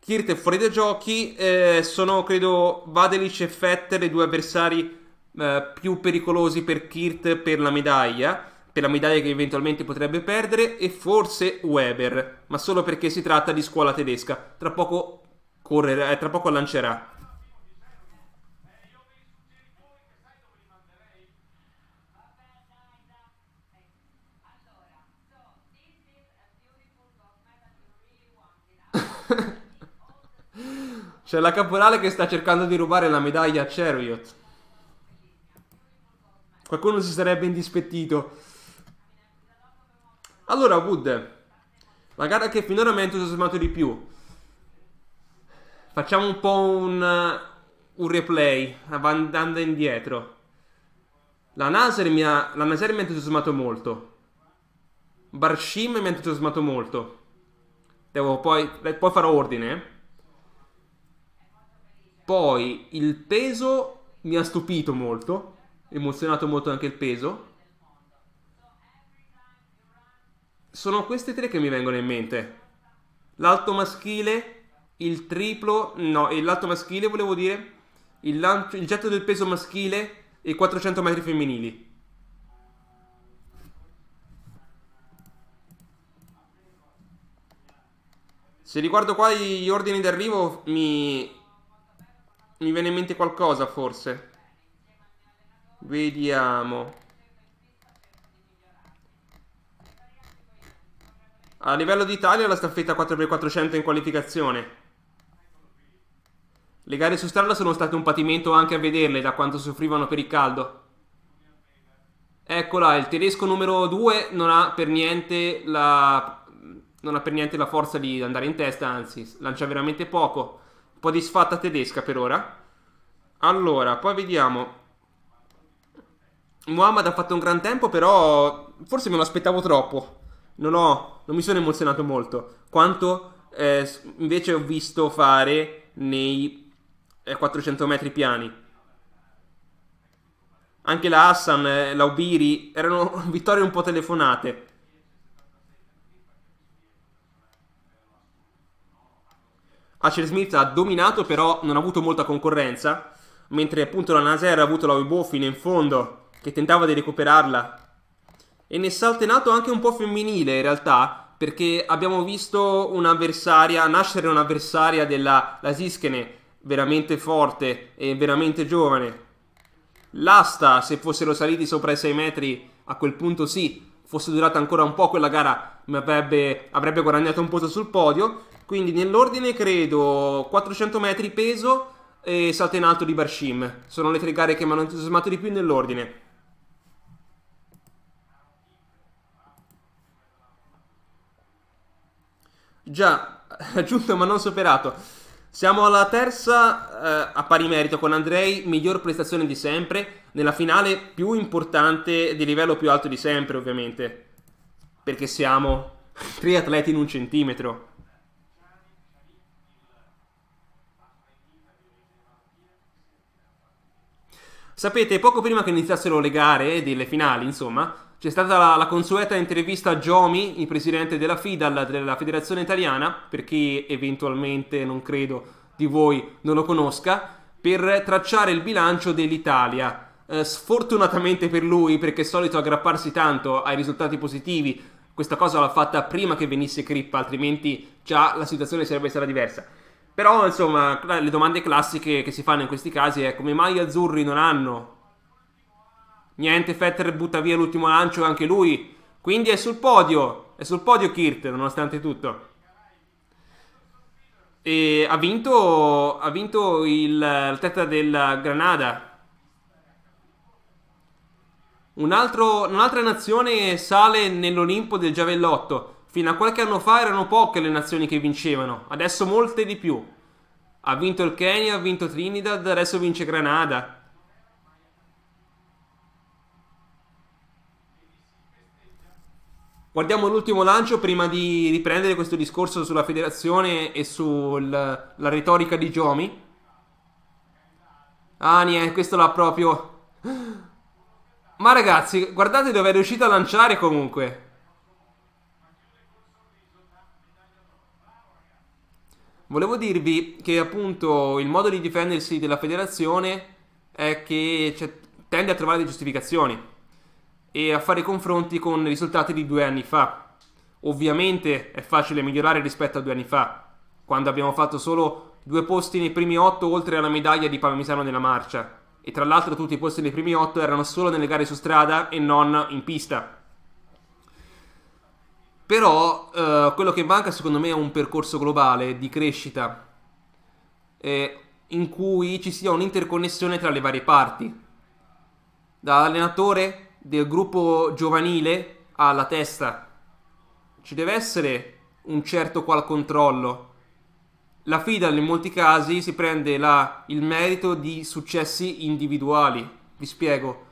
Kirt è fuori dai giochi, eh, sono credo Badelic e Fetter i due avversari eh, più pericolosi per Kirt per la medaglia, per la medaglia che eventualmente potrebbe perdere, e forse Weber, ma solo perché si tratta di scuola tedesca, tra poco, correrà, eh, tra poco lancerà. C'è la caporale che sta cercando di rubare la medaglia a Chariot. Qualcuno si sarebbe indispettito. Allora, Wood, la gara che finora mi ha entusiasmato di più. Facciamo un po' un, uh, un replay, andando indietro. La Nasser mi ha, la Nasser mi ha entusiasmato molto. Barshim mi ha entusiasmato molto. Devo poi, poi farò ordine, eh. Poi il peso mi ha stupito molto, emozionato molto anche il peso. Sono queste tre che mi vengono in mente. L'alto maschile, il triplo, no, e l'alto maschile volevo dire, il, lancio, il getto del peso maschile e i 400 metri femminili. Se riguardo qua gli ordini d'arrivo mi mi viene in mente qualcosa forse. Vediamo. A livello d'Italia la staffetta 4x400 in qualificazione. Le gare su strada sono state un patimento anche a vederle da quanto soffrivano per il caldo. Eccola, il tedesco numero 2 non ha per niente la, non ha per niente la forza di andare in testa, anzi lancia veramente poco po' di sfatta tedesca per ora. Allora, poi vediamo. Muhammad ha fatto un gran tempo, però forse me lo aspettavo troppo. Non, ho, non mi sono emozionato molto. Quanto eh, invece ho visto fare nei 400 eh, metri piani. Anche la Hassan, eh, l'Aubiri, erano vittorie un po' telefonate. Acer Smith ha dominato, però non ha avuto molta concorrenza. Mentre appunto la Naser ha avuto la Weibo fino in fondo, che tentava di recuperarla. E ne è saltenato anche un po' femminile in realtà, perché abbiamo visto un'avversaria, nascere un'avversaria della Siskene veramente forte e veramente giovane. L'asta, se fossero saliti sopra i 6 metri, a quel punto sì, fosse durata ancora un po' quella gara, avrebbe, avrebbe guadagnato un posto sul podio. Quindi nell'ordine credo 400 metri peso e salto in alto di Barshim. Sono le tre gare che mi hanno entusiasmato di più nell'ordine. Già, aggiunto ma non superato. Siamo alla terza eh, a pari merito con Andrei, miglior prestazione di sempre, nella finale più importante di livello più alto di sempre ovviamente perché siamo tre atleti in un centimetro. Sapete, poco prima che iniziassero le gare delle finali, insomma, c'è stata la, la, consueta intervista a Jomi, il presidente della FIDAL, della Federazione Italiana, per chi eventualmente, non credo, di voi non lo conosca, per tracciare il bilancio dell'Italia. Eh, sfortunatamente per lui, perché è solito aggrapparsi tanto ai risultati positivi questa cosa l'ha fatta prima che venisse Crippa, altrimenti già la situazione sarebbe stata diversa. Però, insomma, le domande classiche che si fanno in questi casi è come mai gli azzurri non hanno? Niente, Fetter butta via l'ultimo lancio anche lui, quindi è sul podio, è sul podio Kirt, nonostante tutto. E ha vinto, ha vinto il, la testa del Granada, un altro, un'altra nazione sale nell'Olimpo del giavellotto. Fino a qualche anno fa erano poche le nazioni che vincevano, adesso molte di più. Ha vinto il Kenya, ha vinto Trinidad, adesso vince Granada. Guardiamo l'ultimo lancio prima di riprendere questo discorso sulla federazione e sulla retorica di Jomi. Ah, niente, questo l'ha proprio... Ma ragazzi, guardate dove è riuscito a lanciare comunque. Volevo dirvi che appunto il modo di difendersi della federazione è che cioè, tende a trovare le giustificazioni e a fare confronti con i risultati di due anni fa. Ovviamente è facile migliorare rispetto a due anni fa, quando abbiamo fatto solo due posti nei primi otto oltre alla medaglia di Palmisano nella marcia. E tra l'altro tutti i posti nei primi 8 erano solo nelle gare su strada e non in pista. Però eh, quello che manca secondo me è un percorso globale di crescita eh, in cui ci sia un'interconnessione tra le varie parti. Dall'allenatore del gruppo giovanile alla testa ci deve essere un certo qual controllo la FIDAL in molti casi si prende la, il merito di successi individuali. Vi spiego.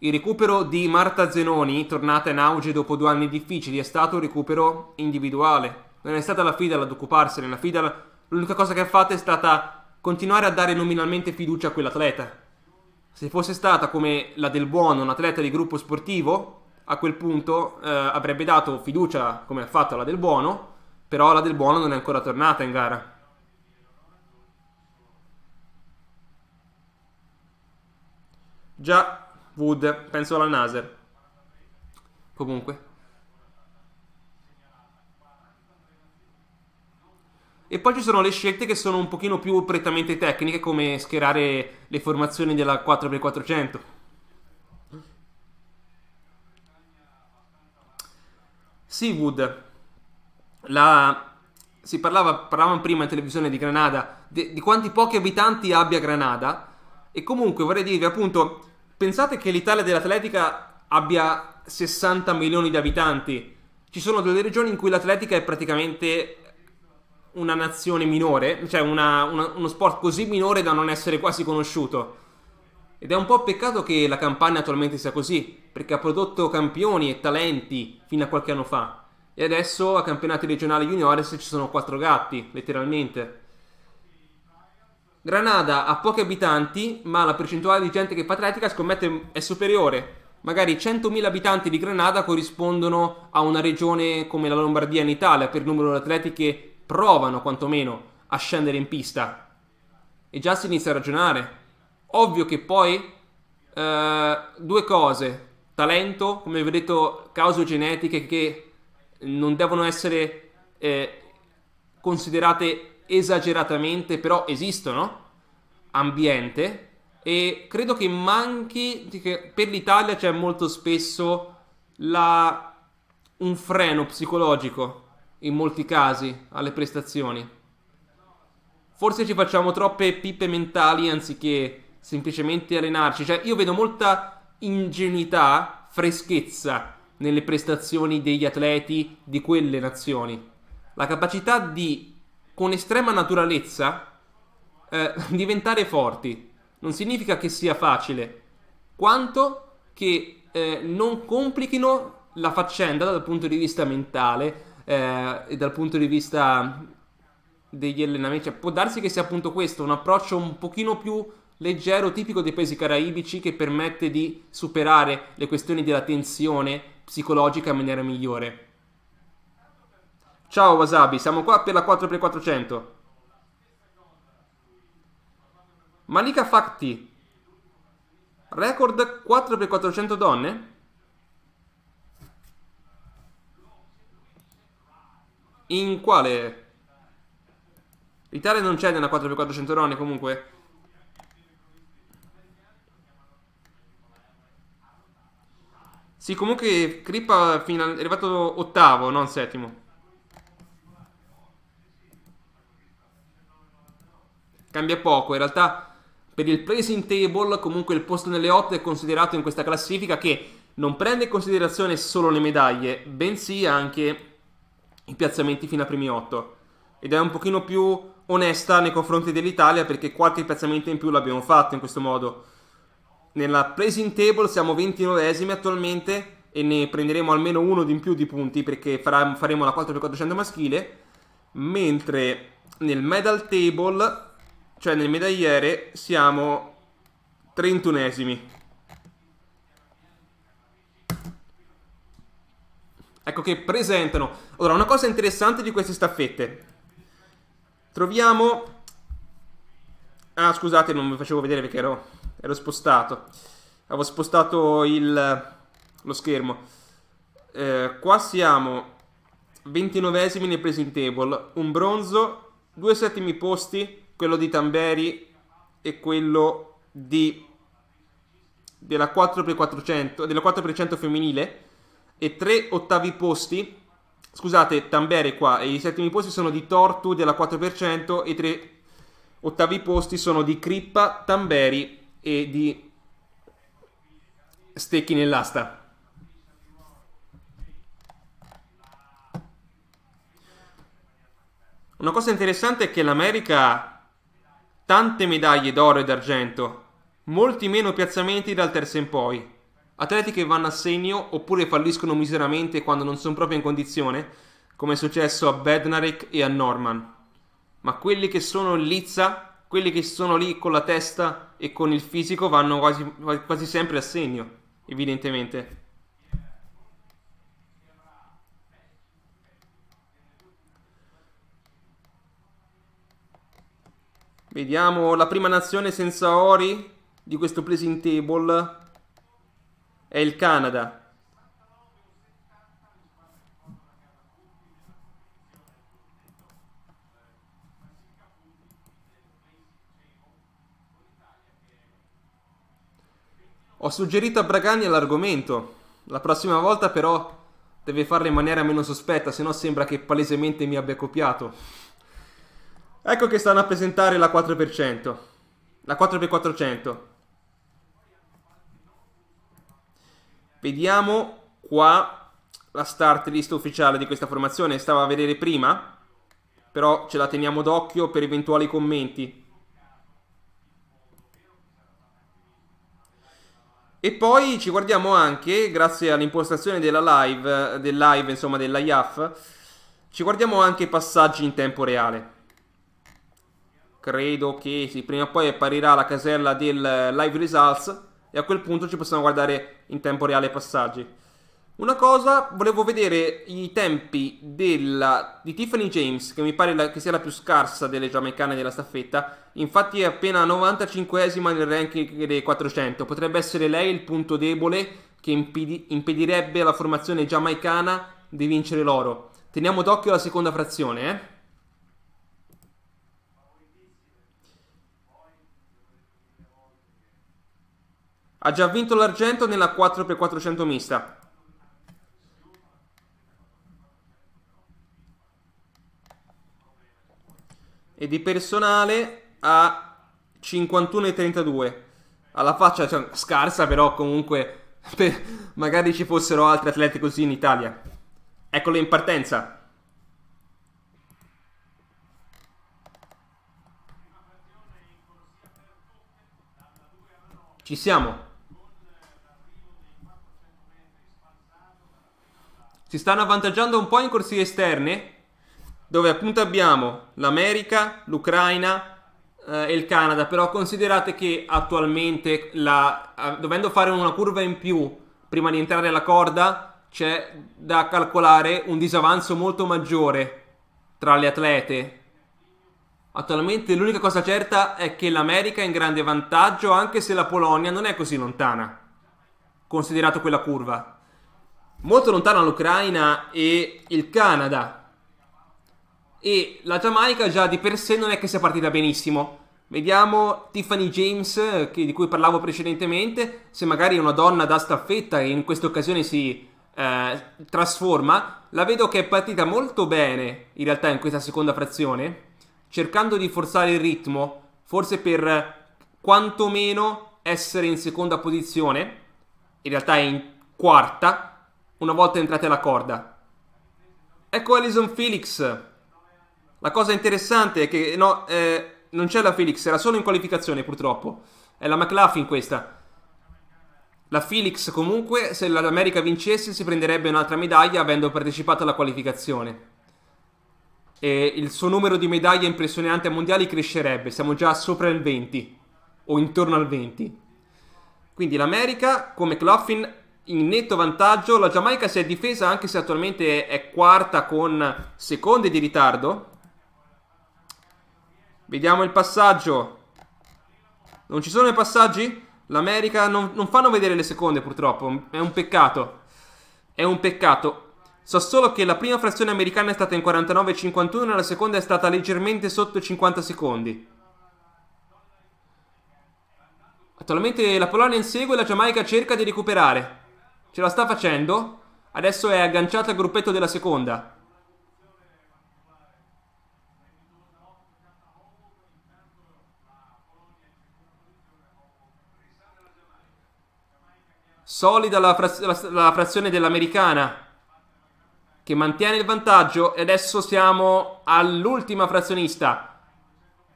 Il recupero di Marta Zenoni, tornata in auge dopo due anni difficili, è stato un recupero individuale. Non è stata la FIDAL ad occuparsene. La FIDAL l'unica cosa che ha fatto è stata continuare a dare nominalmente fiducia a quell'atleta. Se fosse stata come la del buono, un atleta di gruppo sportivo, a quel punto eh, avrebbe dato fiducia come ha fatto la del buono, però la del buono non è ancora tornata in gara. Già, Wood, penso alla Naser. Comunque. E poi ci sono le scelte che sono un pochino più prettamente tecniche, come schierare le formazioni della 4x400. Seawood, la... si parlava, parlavamo prima in televisione di Granada, di, di quanti pochi abitanti abbia Granada, e comunque vorrei dirvi appunto pensate che l'Italia dell'atletica abbia 60 milioni di abitanti. Ci sono delle regioni in cui l'atletica è praticamente una nazione minore, cioè una, una, uno sport così minore da non essere quasi conosciuto. Ed è un po' peccato che la Campania attualmente sia così, perché ha prodotto campioni e talenti fino a qualche anno fa. E adesso a campionati regionali juniores ci sono quattro gatti, letteralmente. Granada ha pochi abitanti, ma la percentuale di gente che fa atletica scommette è superiore. Magari 100.000 abitanti di Granada corrispondono a una regione come la Lombardia in Italia per il numero di atleti che provano quantomeno a scendere in pista. E già si inizia a ragionare. Ovvio che poi eh, due cose, talento, come vi ho detto, cause genetiche che non devono essere eh, considerate esageratamente, però esistono, ambiente, e credo che manchi, che per l'Italia c'è molto spesso la, un freno psicologico, in molti casi, alle prestazioni. Forse ci facciamo troppe pippe mentali anziché semplicemente allenarci. Cioè, io vedo molta ingenuità, freschezza nelle prestazioni degli atleti di quelle nazioni. La capacità di con estrema naturalezza eh, diventare forti. Non significa che sia facile, quanto che eh, non complichino la faccenda dal punto di vista mentale eh, e dal punto di vista degli allenamenti. Cioè, può darsi che sia appunto questo, un approccio un pochino più leggero, tipico dei paesi caraibici, che permette di superare le questioni della tensione psicologica in maniera migliore. Ciao Wasabi, siamo qua per la 4x400. Malika Fakti. Record 4x400 donne? In quale? L'Italia non c'è nella 4x400 donne comunque. Sì, comunque Crippa è arrivato ottavo, non settimo. cambia poco. In realtà per il placing table comunque il posto nelle 8 è considerato in questa classifica che non prende in considerazione solo le medaglie, bensì anche i piazzamenti fino a primi 8. Ed è un pochino più onesta nei confronti dell'Italia perché qualche piazzamento in più l'abbiamo fatto in questo modo. Nella placing table siamo 29esimi attualmente e ne prenderemo almeno uno di in più di punti perché faremo la 4x400 maschile, mentre nel medal table cioè nel medagliere siamo 31esimi. Ecco che presentano. Allora, una cosa interessante di queste staffette. Troviamo... Ah, scusate, non vi facevo vedere perché ero, ero spostato. Avevo spostato il, lo schermo. Eh, qua siamo 29esimi nel present table, un bronzo, due settimi posti quello di Tamberi e quello di, della 4x400, della 4x100 femminile e tre ottavi posti, scusate Tamberi qua, e i settimi posti sono di Tortu della 4% e tre ottavi posti sono di Crippa, Tamberi e di Stecchi nell'asta. Una cosa interessante è che l'America tante medaglie d'oro e d'argento, molti meno piazzamenti dal terzo in poi. Atleti che vanno a segno oppure falliscono miseramente quando non sono proprio in condizione, come è successo a Bednarek e a Norman. Ma quelli che sono in Lizza, quelli che sono lì con la testa e con il fisico vanno quasi, quasi sempre a segno, evidentemente. Vediamo la prima nazione senza ori di questo placing table è il Canada. Ho suggerito a Bragani l'argomento. La prossima volta però deve farlo in maniera meno sospetta, se no sembra che palesemente mi abbia copiato. Ecco che stanno a presentare la 4%. La 4x400. Vediamo qua la start list ufficiale di questa formazione. Stava a vedere prima, però ce la teniamo d'occhio per eventuali commenti. E poi ci guardiamo anche, grazie all'impostazione della live, del live, insomma della IAF, ci guardiamo anche i passaggi in tempo reale credo che sì, prima o poi apparirà la casella del live results e a quel punto ci possiamo guardare in tempo reale i passaggi. Una cosa, volevo vedere i tempi della, di Tiffany James, che mi pare la, che sia la più scarsa delle giamaicane della staffetta, infatti è appena 95esima nel ranking dei 400, potrebbe essere lei il punto debole che impidi, impedirebbe alla formazione giamaicana di vincere l'oro. Teniamo d'occhio la seconda frazione, eh? Ha già vinto l'argento nella 4x400 mista. E di personale a 51,32. Alla faccia cioè, scarsa, però comunque per, magari ci fossero altri atleti così in Italia. Eccolo in partenza. Ci siamo. si stanno avvantaggiando un po' in corsie esterne, dove appunto abbiamo l'America, l'Ucraina eh, e il Canada, però considerate che attualmente, la, dovendo fare una curva in più prima di entrare alla corda, c'è da calcolare un disavanzo molto maggiore tra le atlete. Attualmente l'unica cosa certa è che l'America è in grande vantaggio anche se la Polonia non è così lontana, considerato quella curva molto lontana l'Ucraina e il Canada. E la Giamaica già di per sé non è che sia partita benissimo. Vediamo Tiffany James, che, di cui parlavo precedentemente, se magari è una donna da staffetta e in questa occasione si eh, trasforma. La vedo che è partita molto bene, in realtà, in questa seconda frazione, cercando di forzare il ritmo, forse per quantomeno essere in seconda posizione. In realtà è in quarta, una volta entrate la corda. Ecco Alison Felix. La cosa interessante è che no, eh, non c'è la Felix, era solo in qualificazione purtroppo. È la McLaughlin questa. La Felix comunque, se l'America vincesse, si prenderebbe un'altra medaglia avendo partecipato alla qualificazione. E il suo numero di medaglie impressionanti ai mondiali crescerebbe, siamo già sopra il 20 o intorno al 20. Quindi l'America, come Claffin, in netto vantaggio. La Giamaica si è difesa anche se attualmente è quarta con secondi di ritardo. Vediamo il passaggio. Non ci sono i passaggi? L'America non, non, fanno vedere le seconde purtroppo. È un peccato. È un peccato. So solo che la prima frazione americana è stata in 49,51 e la seconda è stata leggermente sotto i 50 secondi. Attualmente la Polonia insegue e la Giamaica cerca di recuperare. Ce la sta facendo. Adesso è agganciata al gruppetto della seconda. Solida la, fraz la, la frazione dell'americana che mantiene il vantaggio e adesso siamo all'ultima frazionista.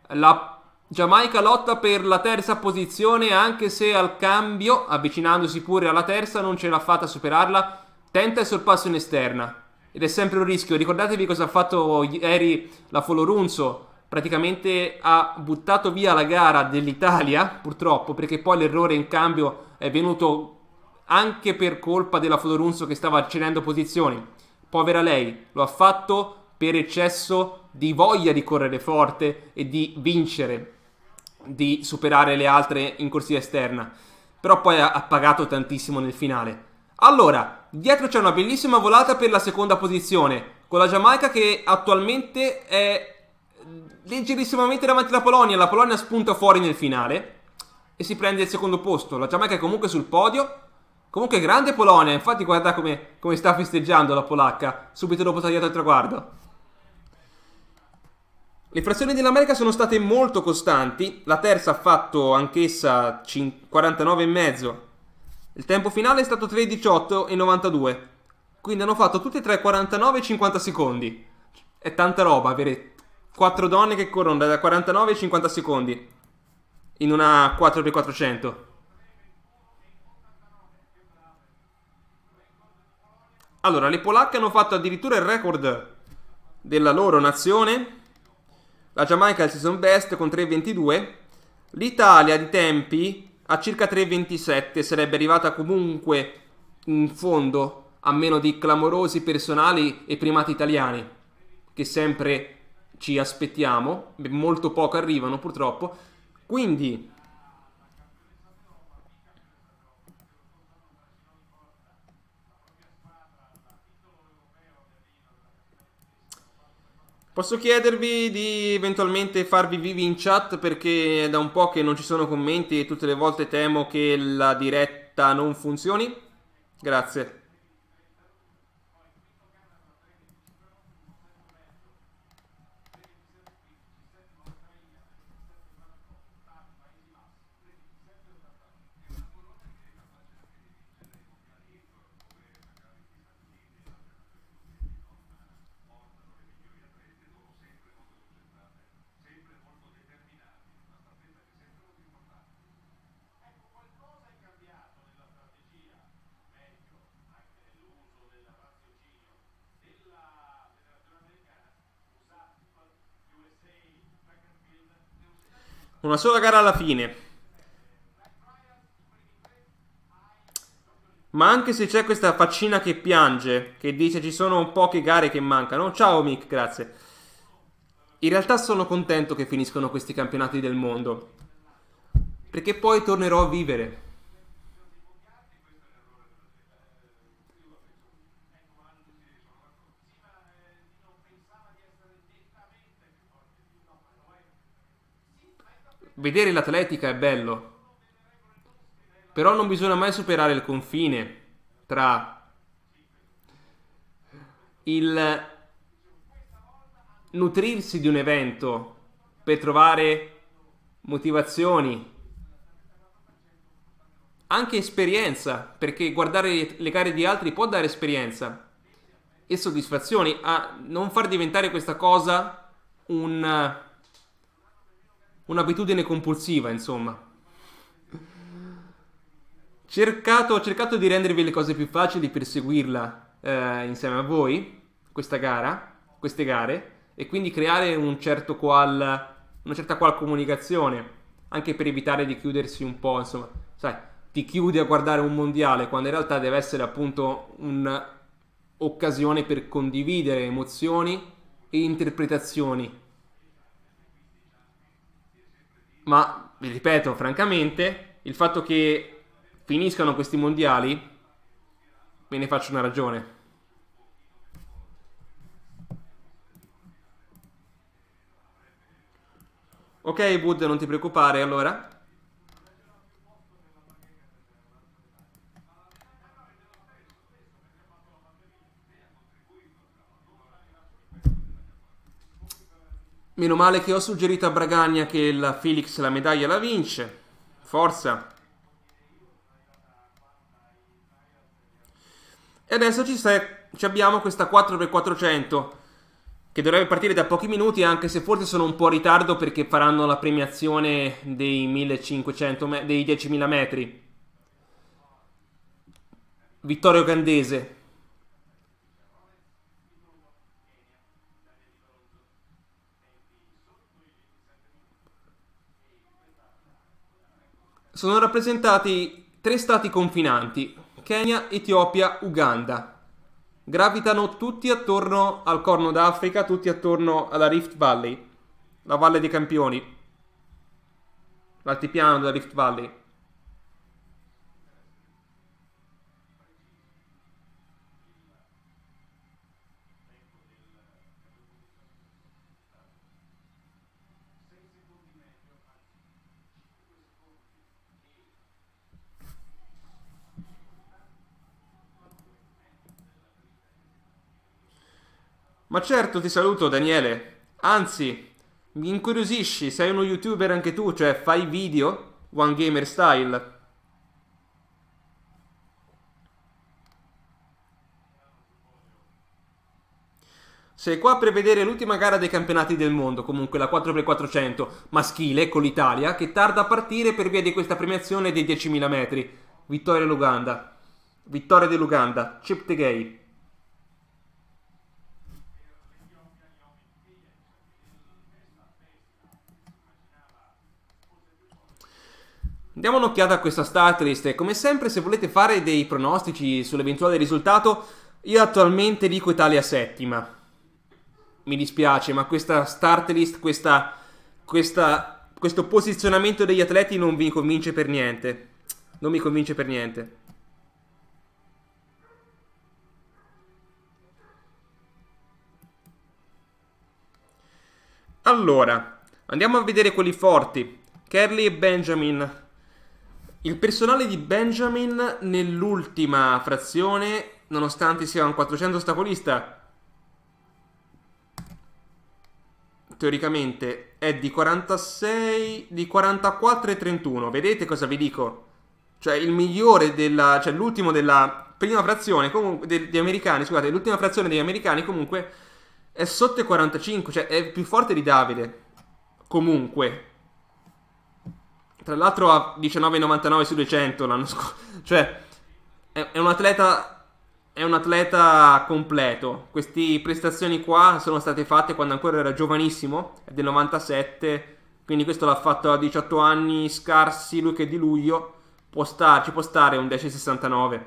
La Giamaica lotta per la terza posizione anche se al cambio, avvicinandosi pure alla terza, non ce l'ha fatta a superarla, tenta il sorpasso in esterna ed è sempre un rischio. Ricordatevi cosa ha fatto ieri la Folorunzo, praticamente ha buttato via la gara dell'Italia, purtroppo, perché poi l'errore in cambio è venuto anche per colpa della Folorunzo che stava cedendo posizioni. Povera lei, lo ha fatto per eccesso di voglia di correre forte e di vincere di superare le altre in corsia esterna, però poi ha, pagato tantissimo nel finale. Allora, dietro c'è una bellissima volata per la seconda posizione, con la Giamaica che attualmente è leggerissimamente davanti alla Polonia, la Polonia spunta fuori nel finale e si prende il secondo posto, la Giamaica è comunque sul podio, comunque grande Polonia, infatti guarda come, come sta festeggiando la polacca subito dopo tagliato il traguardo. Le frazioni dell'America sono state molto costanti, la terza ha fatto anch'essa 49,5, il tempo finale è stato 3,18 e 92, quindi hanno fatto tutte e tre 49,50 secondi. È tanta roba avere 4 donne che corrono da 49,50 secondi in una 4x400. Allora, le polacche hanno fatto addirittura il record della loro nazione la Giamaica al season best con 3.22, l'Italia di tempi a circa 3.27 sarebbe arrivata comunque in fondo a meno di clamorosi personali e primati italiani che sempre ci aspettiamo, molto poco arrivano purtroppo, quindi Posso chiedervi di eventualmente farvi vivi in chat perché è da un po' che non ci sono commenti e tutte le volte temo che la diretta non funzioni? Grazie. Una sola gara alla fine. Ma anche se c'è questa faccina che piange, che dice ci sono poche gare che mancano. Ciao Mick, grazie. In realtà sono contento che finiscono questi campionati del mondo. Perché poi tornerò a vivere. vedere l'atletica è bello, però non bisogna mai superare il confine tra il nutrirsi di un evento per trovare motivazioni, anche esperienza, perché guardare le gare di altri può dare esperienza e soddisfazioni, a non far diventare questa cosa un Un'abitudine compulsiva, insomma. Cercato, ho cercato di rendervi le cose più facili per seguirla eh, insieme a voi, questa gara, queste gare, e quindi creare un certo qual, una certa qual comunicazione, anche per evitare di chiudersi un po', insomma, sai, ti chiudi a guardare un mondiale quando in realtà deve essere appunto un'occasione per condividere emozioni e interpretazioni ma vi ripeto, francamente, il fatto che finiscano questi mondiali me ne faccio una ragione. Ok, Wood, non ti preoccupare allora. Meno male che ho suggerito a Bragagna che la Felix la medaglia la vince. Forza. E adesso ci, sta, ci abbiamo questa 4x400 che dovrebbe partire da pochi minuti anche se forse sono un po' in ritardo perché faranno la premiazione dei, 1500 me- dei 10.000 metri. Vittorio Gandese, sono rappresentati tre stati confinanti, Kenya, Etiopia, Uganda. Gravitano tutti attorno al Corno d'Africa, tutti attorno alla Rift Valley, la Valle dei Campioni, l'altipiano della Rift Valley. Ma certo ti saluto Daniele. Anzi, mi incuriosisci, sei uno youtuber anche tu, cioè fai video One Gamer Style. Sei qua per vedere l'ultima gara dei campionati del mondo, comunque la 4x400 maschile con l'Italia, che tarda a partire per via di questa premiazione dei 10.000 metri. Vittoria dell'Uganda. Vittoria dell'Uganda. Chip the Gay. Diamo un'occhiata a questa startlist e come sempre se volete fare dei pronostici sull'eventuale risultato, io attualmente dico Italia settima. Mi dispiace, ma questa startlist, questa, questa, questo posizionamento degli atleti non vi convince per niente. Non mi convince per niente. Allora, andiamo a vedere quelli forti. Kerley e Benjamin il personale di Benjamin nell'ultima frazione, nonostante sia un 400 ostacolista, teoricamente è di 46, di 44 e 31. Vedete cosa vi dico? Cioè il migliore della, cioè l'ultimo della prima frazione comunque, degli americani, scusate, l'ultima frazione degli americani comunque è sotto i 45, cioè è più forte di Davide. Comunque, tra l'altro ha 19,99 su 200 l'anno scorso. Cioè, è, è, un atleta. È un atleta completo. Queste prestazioni qua sono state fatte quando ancora era giovanissimo, è del 97. Quindi questo l'ha fatto a 18 anni scarsi, lui che di luglio. Può star, ci può stare un 10,69.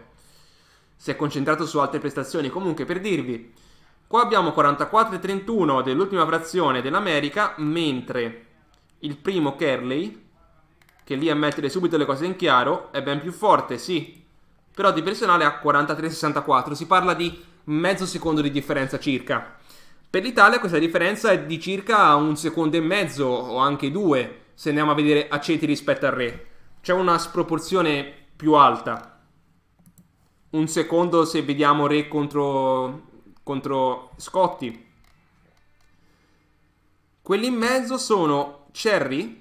Si è concentrato su altre prestazioni. Comunque, per dirvi, Qua abbiamo 44,31 dell'ultima frazione dell'America, mentre il primo Kerley che lì a mettere subito le cose in chiaro, è ben più forte, sì. Però di personale ha 43-64, si parla di mezzo secondo di differenza circa. Per l'Italia questa differenza è di circa un secondo e mezzo o anche due, se andiamo a vedere aceti rispetto al Re. C'è una sproporzione più alta. Un secondo se vediamo Re contro, contro Scotti. Quelli in mezzo sono Cherry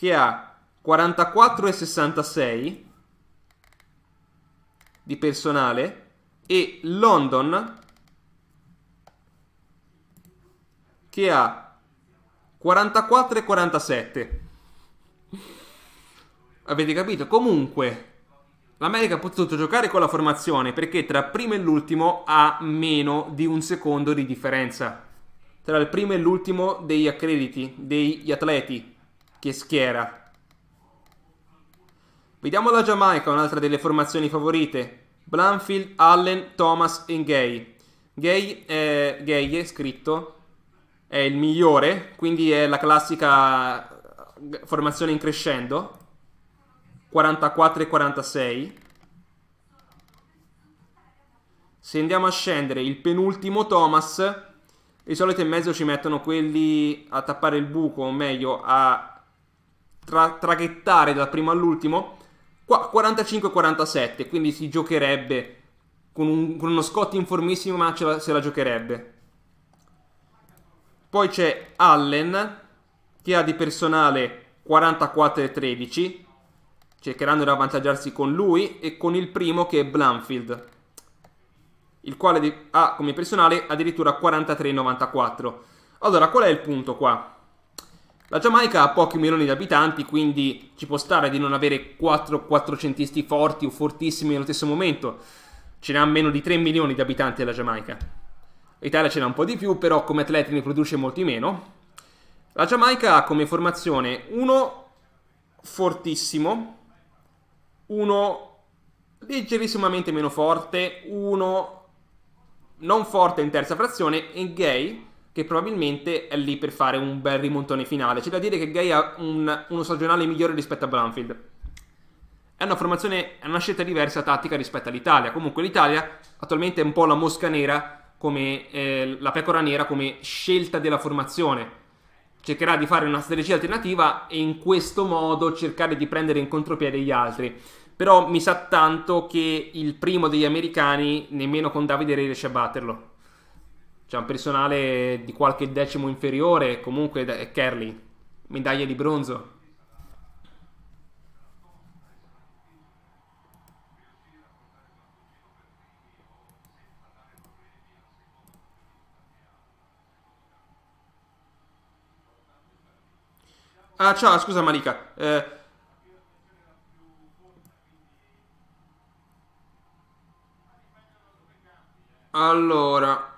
che ha 44,66 di personale e London che ha 44,47. Avete capito? Comunque, l'America ha potuto giocare con la formazione perché tra primo e l'ultimo ha meno di un secondo di differenza. Tra il primo e l'ultimo degli accrediti, degli atleti che schiera. Vediamo la Giamaica, un'altra delle formazioni favorite. Blanfield, Allen, Thomas e Gay. Gay, eh, Gay è scritto, è il migliore, quindi è la classica eh, formazione in crescendo. 44 e 46. Se andiamo a scendere, il penultimo Thomas, di solito in mezzo ci mettono quelli a tappare il buco, o meglio a tra- traghettare dal primo all'ultimo, qua 45-47, quindi si giocherebbe con, un, con uno Scott in formissima la, se la giocherebbe. Poi c'è Allen che ha di personale 44-13, cercheranno di avvantaggiarsi con lui e con il primo che è Blanfield, il quale ha come personale addirittura 43-94. Allora, qual è il punto qua? La Giamaica ha pochi milioni di abitanti, quindi ci può stare di non avere 4 quattrocentisti forti o fortissimi nello stesso momento. Ce n'ha meno di 3 milioni di abitanti la Giamaica. L'Italia ce n'ha un po' di più, però come atleti ne produce molti meno. La Giamaica ha come formazione uno fortissimo, uno leggerissimamente meno forte, uno non forte in terza frazione e gay che probabilmente è lì per fare un bel rimontone finale. C'è da dire che Gay ha un, uno stagionale migliore rispetto a Blanfield. È una formazione, è una scelta diversa tattica rispetto all'Italia. Comunque l'Italia attualmente è un po' la mosca nera, come eh, la pecora nera, come scelta della formazione. Cercherà di fare una strategia alternativa e in questo modo cercare di prendere in contropiede gli altri. Però mi sa tanto che il primo degli americani nemmeno con Davide Re riesce a batterlo c'è un personale di qualche decimo inferiore, comunque è Kerly, medaglia di bronzo. Ah, ciao, scusa Malika. Eh, allora,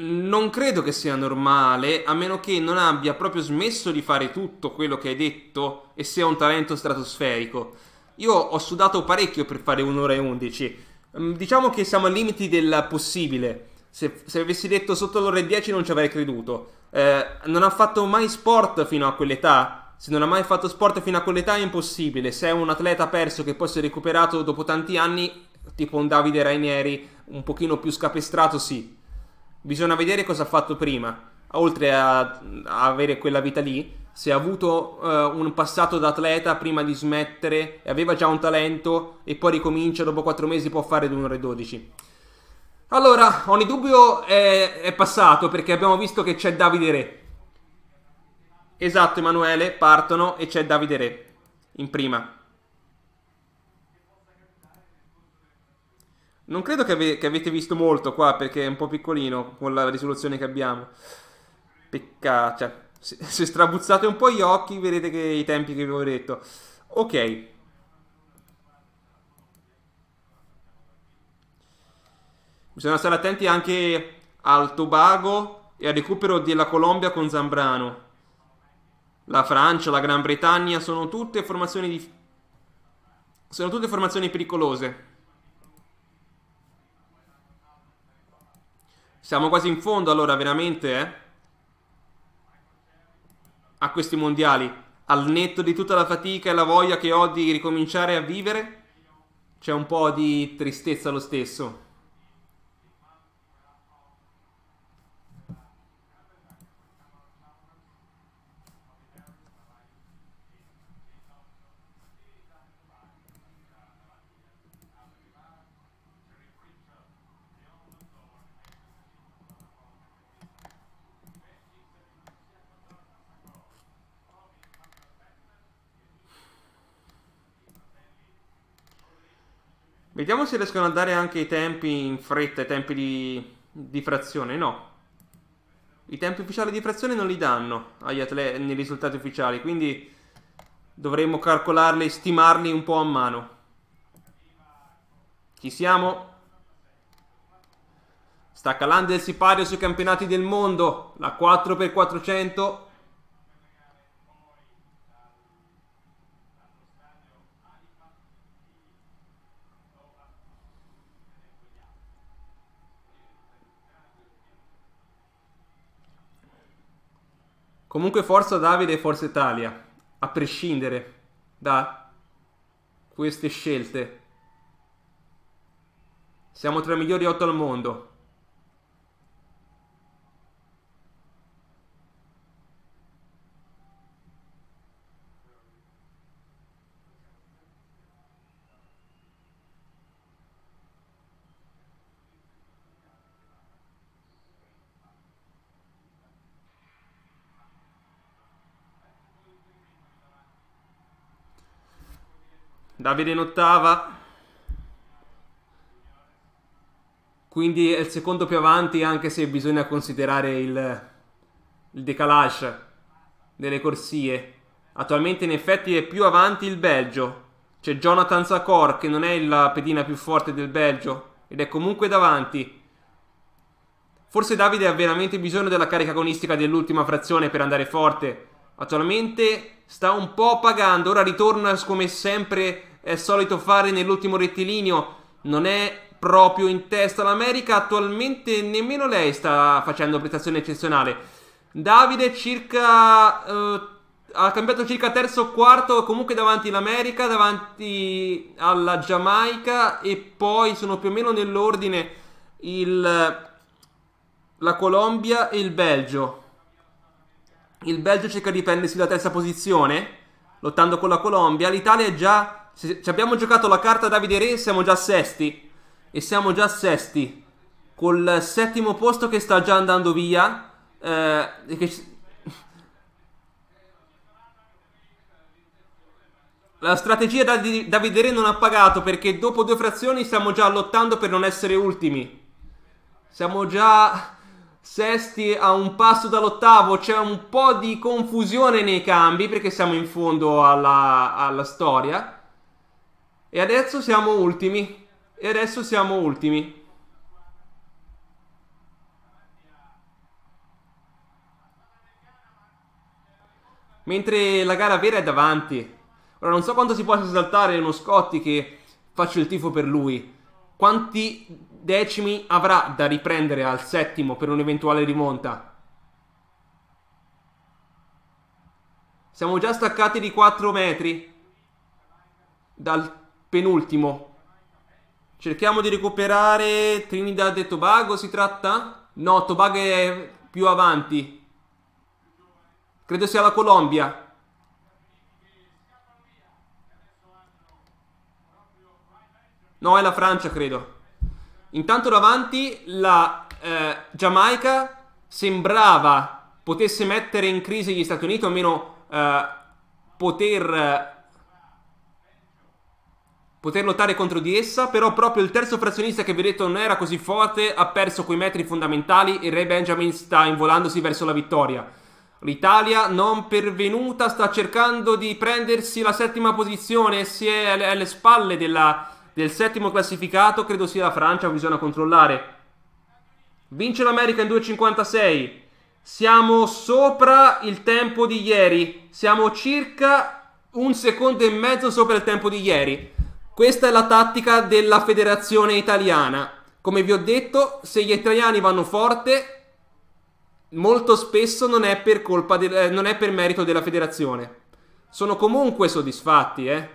non credo che sia normale, a meno che non abbia proprio smesso di fare tutto quello che hai detto e sia un talento stratosferico. Io ho sudato parecchio per fare un'ora e undici. Mm, diciamo che siamo ai limiti del possibile. Se, se, avessi detto sotto l'ora e dieci non ci avrei creduto. Eh, non ha fatto mai sport fino a quell'età. Se non ha mai fatto sport fino a quell'età è impossibile. Se è un atleta perso che poi si è recuperato dopo tanti anni, tipo un Davide Rainieri, un pochino più scapestrato, sì, Bisogna vedere cosa ha fatto prima, oltre a, a avere quella vita lì, se ha avuto uh, un passato da atleta prima di smettere e aveva già un talento e poi ricomincia dopo 4 mesi può fare ore 2,12. Allora, ogni dubbio è, è passato perché abbiamo visto che c'è Davide Re. Esatto, Emanuele, partono e c'è Davide Re in prima. Non credo che, ave- che avete visto molto qua perché è un po' piccolino con la risoluzione che abbiamo. Peccato, cioè, se, se strabuzzate un po' gli occhi vedete che i tempi che vi ho detto. Ok. Bisogna stare attenti anche al Tobago e al recupero della Colombia con Zambrano. La Francia, la Gran Bretagna sono tutte formazioni, di... sono tutte formazioni pericolose. Siamo quasi in fondo allora, veramente, eh? A questi mondiali. Al netto di tutta la fatica e la voglia che ho di ricominciare a vivere, c'è un po' di tristezza lo stesso. Vediamo se riescono a dare anche i tempi in fretta, i tempi di, di frazione. No. I tempi ufficiali di frazione non li danno atleti nei risultati ufficiali, quindi dovremmo calcolarli e stimarli un po' a mano. Ci siamo? Sta calando il sipario sui campionati del mondo, la 4x400 Comunque forza Davide e forza Italia, a prescindere da queste scelte. Siamo tra i migliori 8 al mondo. Davide in ottava. Quindi è il secondo più avanti anche se bisogna considerare il, il decalage delle corsie. Attualmente in effetti è più avanti il Belgio. C'è Jonathan Zakor, che non è la pedina più forte del Belgio ed è comunque davanti. Forse Davide ha veramente bisogno della carica agonistica dell'ultima frazione per andare forte. Attualmente sta un po' pagando, ora ritorna come sempre è solito fare nell'ultimo rettilineo. Non è proprio in testa l'America. Attualmente nemmeno lei sta facendo prestazione eccezionale. Davide circa, eh, ha cambiato circa terzo o quarto, comunque davanti all'America, davanti alla Giamaica e poi sono più o meno nell'ordine il, la Colombia e il Belgio. Il Belgio cerca di prendersi la terza posizione, lottando con la Colombia. L'Italia è già se, se abbiamo giocato la carta Davide Re siamo già sesti. E siamo già sesti. Col settimo posto che sta già andando via. Eh, e che... La strategia di Davide Re non ha pagato perché dopo due frazioni stiamo già lottando per non essere ultimi. Siamo già sesti a un passo dall'ottavo, c'è un po' di confusione nei cambi perché siamo in fondo alla, alla storia. E adesso siamo ultimi. E adesso siamo ultimi. Mentre la gara vera è davanti. Ora non so quanto si possa saltare Moscotti che faccio il tifo per lui. Quanti decimi avrà da riprendere al settimo per un'eventuale rimonta? Siamo già staccati di 4 metri dal penultimo. Cerchiamo di recuperare Trinidad e Tobago, si tratta? No, Tobago è più avanti. Credo sia la Colombia. No, è la Francia, credo. Intanto davanti la eh, Giamaica sembrava potesse mettere in crisi gli Stati Uniti, o almeno eh, poter poter lottare contro di essa, però proprio il terzo frazionista che vi ho detto non era così forte ha perso quei metri fondamentali e Ray Benjamin sta involandosi verso la vittoria. L'Italia non pervenuta sta cercando di prendersi la settima posizione, si è alle spalle della, del settimo classificato, credo sia la Francia, bisogna controllare. Vince l'America in 2.56, siamo sopra il tempo di ieri, siamo circa un secondo e mezzo sopra il tempo di ieri. Questa è la tattica della federazione italiana. Come vi ho detto, se gli italiani vanno forte, molto spesso non è per, de- eh, non è per merito della federazione. Sono comunque soddisfatti, eh.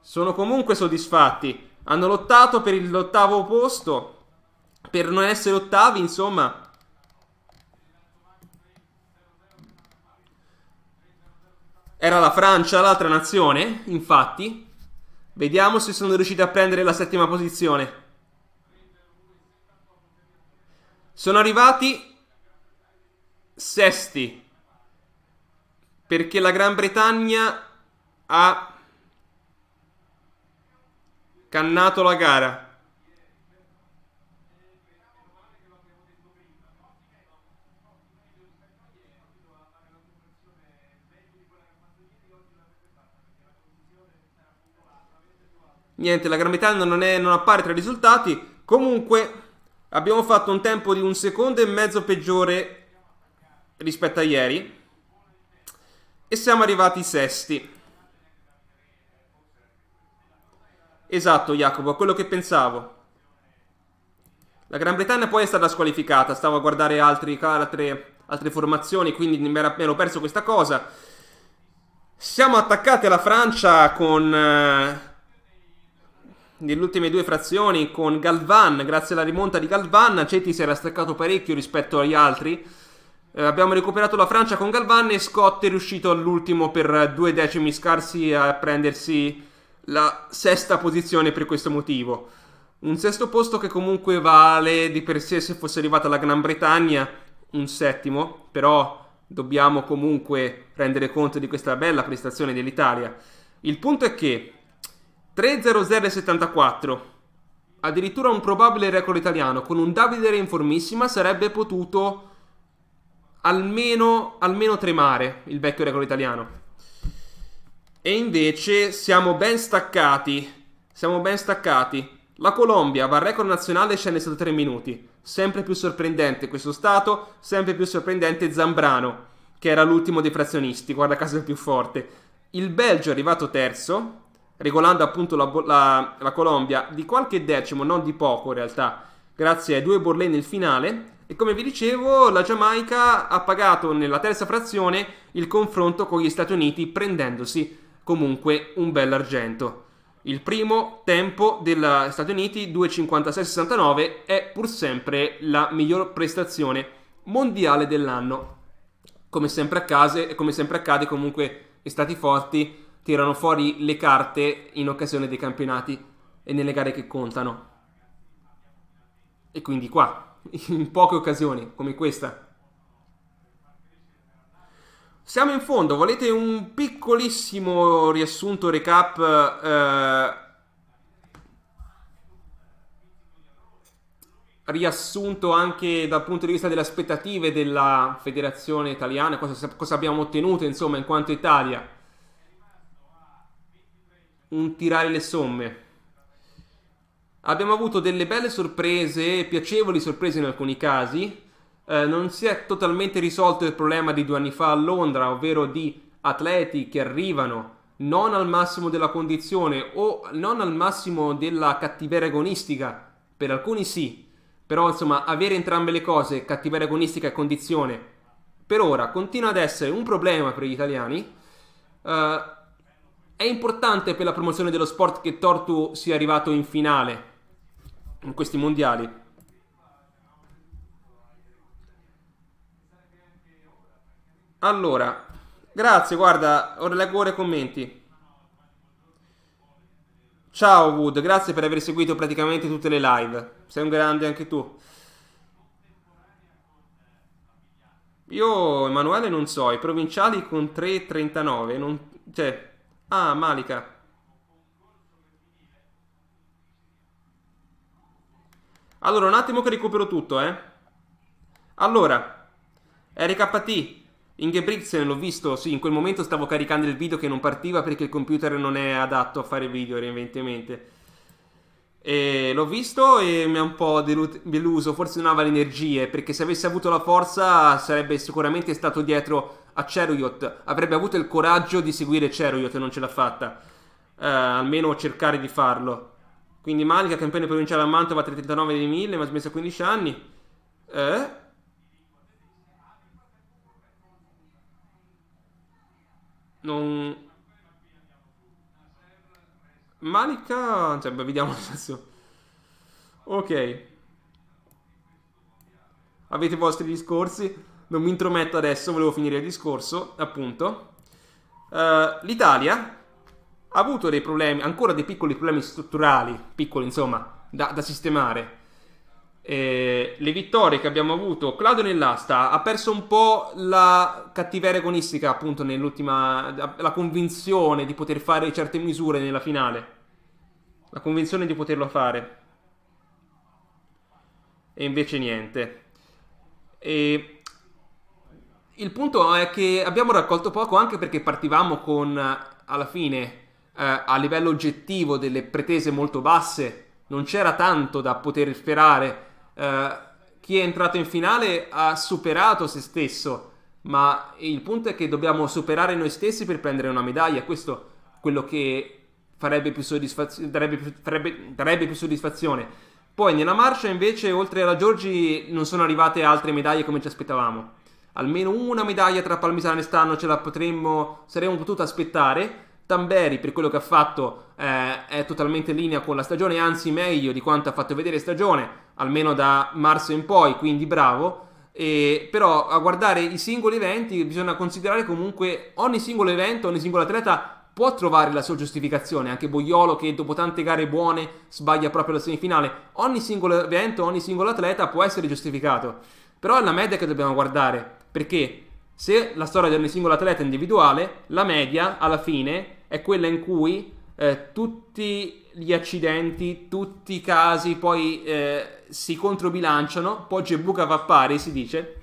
Sono comunque soddisfatti. Hanno lottato per l'ottavo posto. Per non essere ottavi, insomma, Era la Francia, l'altra nazione, infatti. Vediamo se sono riusciti a prendere la settima posizione. Sono arrivati sesti. Perché la Gran Bretagna ha cannato la gara. Niente, la Gran Bretagna non, è, non appare tra i risultati. Comunque abbiamo fatto un tempo di un secondo e mezzo peggiore rispetto a ieri. E siamo arrivati sesti. Esatto, Jacopo, a quello che pensavo. La Gran Bretagna poi è stata squalificata, stavo a guardare altri, altre, altre, formazioni, quindi mi ero perso questa cosa. Siamo attaccati alla Francia con... Eh, nelle ultime due frazioni con Galvan, grazie alla rimonta di Galvan, Ceti si era staccato parecchio rispetto agli altri. Eh, abbiamo recuperato la Francia con Galvan e Scott è riuscito all'ultimo per due decimi scarsi a prendersi la sesta posizione per questo motivo. Un sesto posto che comunque vale di per sé se fosse arrivata la Gran Bretagna, un settimo, però dobbiamo comunque rendere conto di questa bella prestazione dell'Italia. Il punto è che 3-0-0-74. Addirittura un probabile record italiano. Con un Davide Re in formissima sarebbe potuto almeno, almeno tremare il vecchio record italiano. E invece siamo ben staccati. Siamo ben staccati. La Colombia va al record nazionale e scende sotto 3 minuti. Sempre più sorprendente questo stato, sempre più sorprendente Zambrano, che era l'ultimo dei frazionisti, guarda caso il più forte. Il Belgio è arrivato terzo, regolando appunto la, la, la Colombia di qualche decimo, non di poco in realtà, grazie ai due borlè nel finale. E come vi dicevo, la Giamaica ha pagato nella terza frazione il confronto con gli Stati Uniti, prendendosi comunque un bel argento. Il primo tempo degli Stati Uniti, 2.56-69, è pur sempre la miglior prestazione mondiale dell'anno. Come sempre, accade, come sempre accade, comunque, gli stati forti tirano fuori le carte in occasione dei campionati e nelle gare che contano. E quindi qua, in poche occasioni come questa. Siamo in fondo, volete un piccolissimo riassunto, recap? Eh, riassunto anche dal punto di vista delle aspettative della federazione italiana, cosa, cosa abbiamo ottenuto insomma in quanto Italia un tirare le somme. Abbiamo avuto delle belle sorprese, piacevoli sorprese in alcuni casi. Eh, non si è totalmente risolto il problema di due anni fa a Londra, ovvero di atleti che arrivano non al massimo della condizione o non al massimo della cattiveria agonistica. Per alcuni sì, però insomma avere entrambe le cose, cattiveria agonistica e condizione, per ora continua ad essere un problema per gli italiani. Eh, è importante per la promozione dello sport che Tortu sia arrivato in finale in questi mondiali. Allora, grazie, guarda, ora leggo ora i commenti. Ciao Wood, grazie per aver seguito praticamente tutte le live. Sei un grande anche tu. Io, Emanuele, non so, i provinciali con 3,39, non... cioè, Ah, Malika. Allora, un attimo che recupero tutto, eh. Allora, RKT, Ingebrigtsen l'ho visto, sì, in quel momento stavo caricando il video che non partiva perché il computer non è adatto a fare video, evidentemente. E l'ho visto e mi ha un po' deluso, forse non aveva le energie, perché se avesse avuto la forza sarebbe sicuramente stato dietro a Chariot. Avrebbe avuto il coraggio di seguire Chariot e non ce l'ha fatta. Eh, almeno cercare di farlo. Quindi Manica, campione provinciale a Mantova, 339 dei 1000, ma smessa a 15 anni. Eh? Non... Manica... Cioè, beh, vediamo adesso. Ok. Avete i vostri discorsi? non mi intrometto adesso, volevo finire il discorso, appunto. Uh, L'Italia ha avuto dei problemi, ancora dei piccoli problemi strutturali, piccoli insomma, da, da sistemare. Eh, le vittorie che abbiamo avuto, Claudio nell'asta ha perso un po' la cattiveria agonistica, appunto, nell'ultima, la convinzione di poter fare certe misure nella finale, la convinzione di poterlo fare, e invece niente. E il punto è che abbiamo raccolto poco anche perché partivamo con, eh, alla fine, eh, a livello oggettivo delle pretese molto basse, non c'era tanto da poter sperare. Eh, chi è entrato in finale ha superato se stesso, ma il punto è che dobbiamo superare noi stessi per prendere una medaglia, questo è quello che farebbe più soddisfazio- darebbe, più, darebbe, darebbe più soddisfazione. Poi nella marcia invece, oltre alla Giorgi, non sono arrivate altre medaglie come ci aspettavamo almeno una medaglia tra Palmisano e stanno ce la potremmo, saremmo potuti aspettare. Tamberi per quello che ha fatto eh, è totalmente in linea con la stagione, anzi meglio di quanto ha fatto vedere stagione, almeno da marzo in poi, quindi bravo. E, però a guardare i singoli eventi bisogna considerare comunque ogni singolo evento, ogni singolo atleta può trovare la sua giustificazione, anche Boiolo che dopo tante gare buone sbaglia proprio la semifinale, ogni singolo evento, ogni singolo atleta può essere giustificato, però è la media che dobbiamo guardare perché se la storia di ogni singolo atleta è individuale, la media alla fine è quella in cui eh, tutti gli accidenti, tutti i casi poi eh, si controbilanciano, poi Gebuca va a pari, si dice,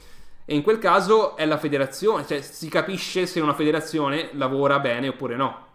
e in quel caso è la federazione, cioè si capisce se una federazione lavora bene oppure no.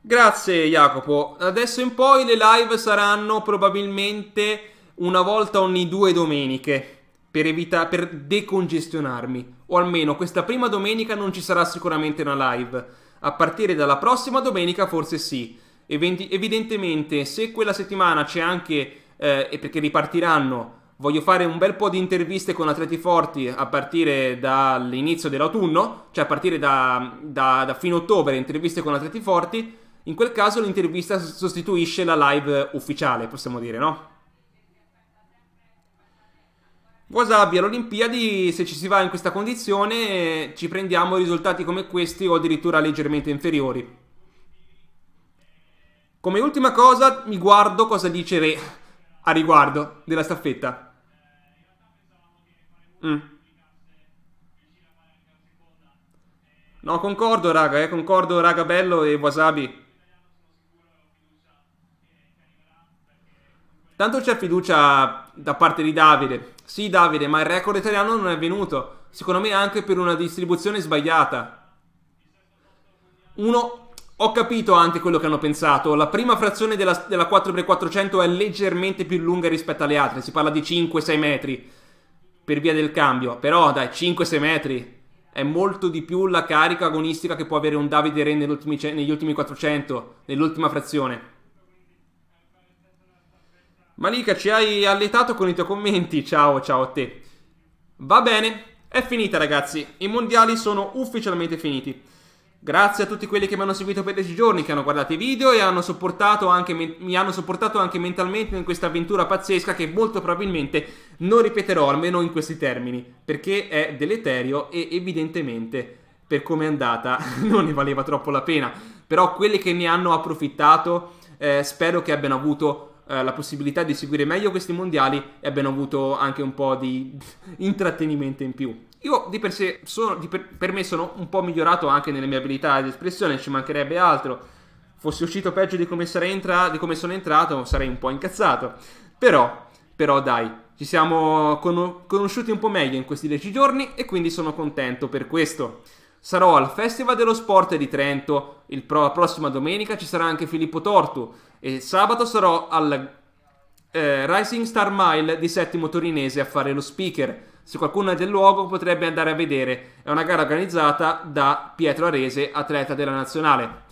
Grazie Jacopo, adesso in poi le live saranno probabilmente una volta ogni due domeniche per, evita- per decongestionarmi. O almeno questa prima domenica non ci sarà sicuramente una live. A partire dalla prossima domenica forse sì. Event- evidentemente se quella settimana c'è anche, eh, perché ripartiranno, voglio fare un bel po' di interviste con atleti forti a partire dall'inizio dell'autunno, cioè a partire da, da, da fine ottobre, interviste con atleti forti. In quel caso l'intervista sostituisce la live ufficiale, possiamo dire, no? Wasabi alle Olimpiadi, se ci si va in questa condizione, ci prendiamo risultati come questi o addirittura leggermente inferiori. Come ultima cosa, mi guardo cosa dice Re a riguardo della staffetta. Mm. No, concordo, raga, eh, concordo, raga, bello e Wasabi. Tanto c'è fiducia da parte di Davide. Sì, Davide, ma il record italiano non è venuto. Secondo me anche per una distribuzione sbagliata. Uno, ho capito anche quello che hanno pensato. La prima frazione della, della 4x400 è leggermente più lunga rispetto alle altre. Si parla di 5-6 metri per via del cambio. Però dai, 5-6 metri è molto di più la carica agonistica che può avere un Davide Re negli ultimi, negli ultimi 400, nell'ultima frazione. Malika, ci hai alletato con i tuoi commenti. Ciao, ciao a te. Va bene, è finita ragazzi. I mondiali sono ufficialmente finiti. Grazie a tutti quelli che mi hanno seguito per 10 giorni, che hanno guardato i video e hanno anche, mi hanno sopportato anche mentalmente in questa avventura pazzesca che molto probabilmente non ripeterò, almeno in questi termini, perché è deleterio e evidentemente per come è andata non ne valeva troppo la pena. Però quelli che ne hanno approfittato eh, spero che abbiano avuto eh, la possibilità di seguire meglio questi mondiali e abbiano avuto anche un po' di intrattenimento in più. Io di per sé sono, di per, per me sono un po' migliorato anche nelle mie abilità di espressione, ci mancherebbe altro. Fossi uscito peggio di come, entra, di come sono entrato sarei un po' incazzato. Però, però dai, ci siamo con- conosciuti un po' meglio in questi dieci giorni e quindi sono contento per questo. Sarò al Festival dello Sport di Trento, pro- la prossima domenica ci sarà anche Filippo Tortu e sabato sarò al eh, Rising Star Mile di Settimo Torinese a fare lo speaker. Se qualcuno è del luogo potrebbe andare a vedere, è una gara organizzata da Pietro Arese, atleta della nazionale.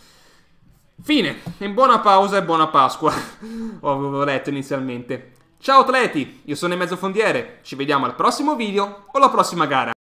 Fine, e buona pausa e buona Pasqua, avevo letto inizialmente. Ciao atleti, io sono il mezzofondiere, ci vediamo al prossimo video o alla prossima gara.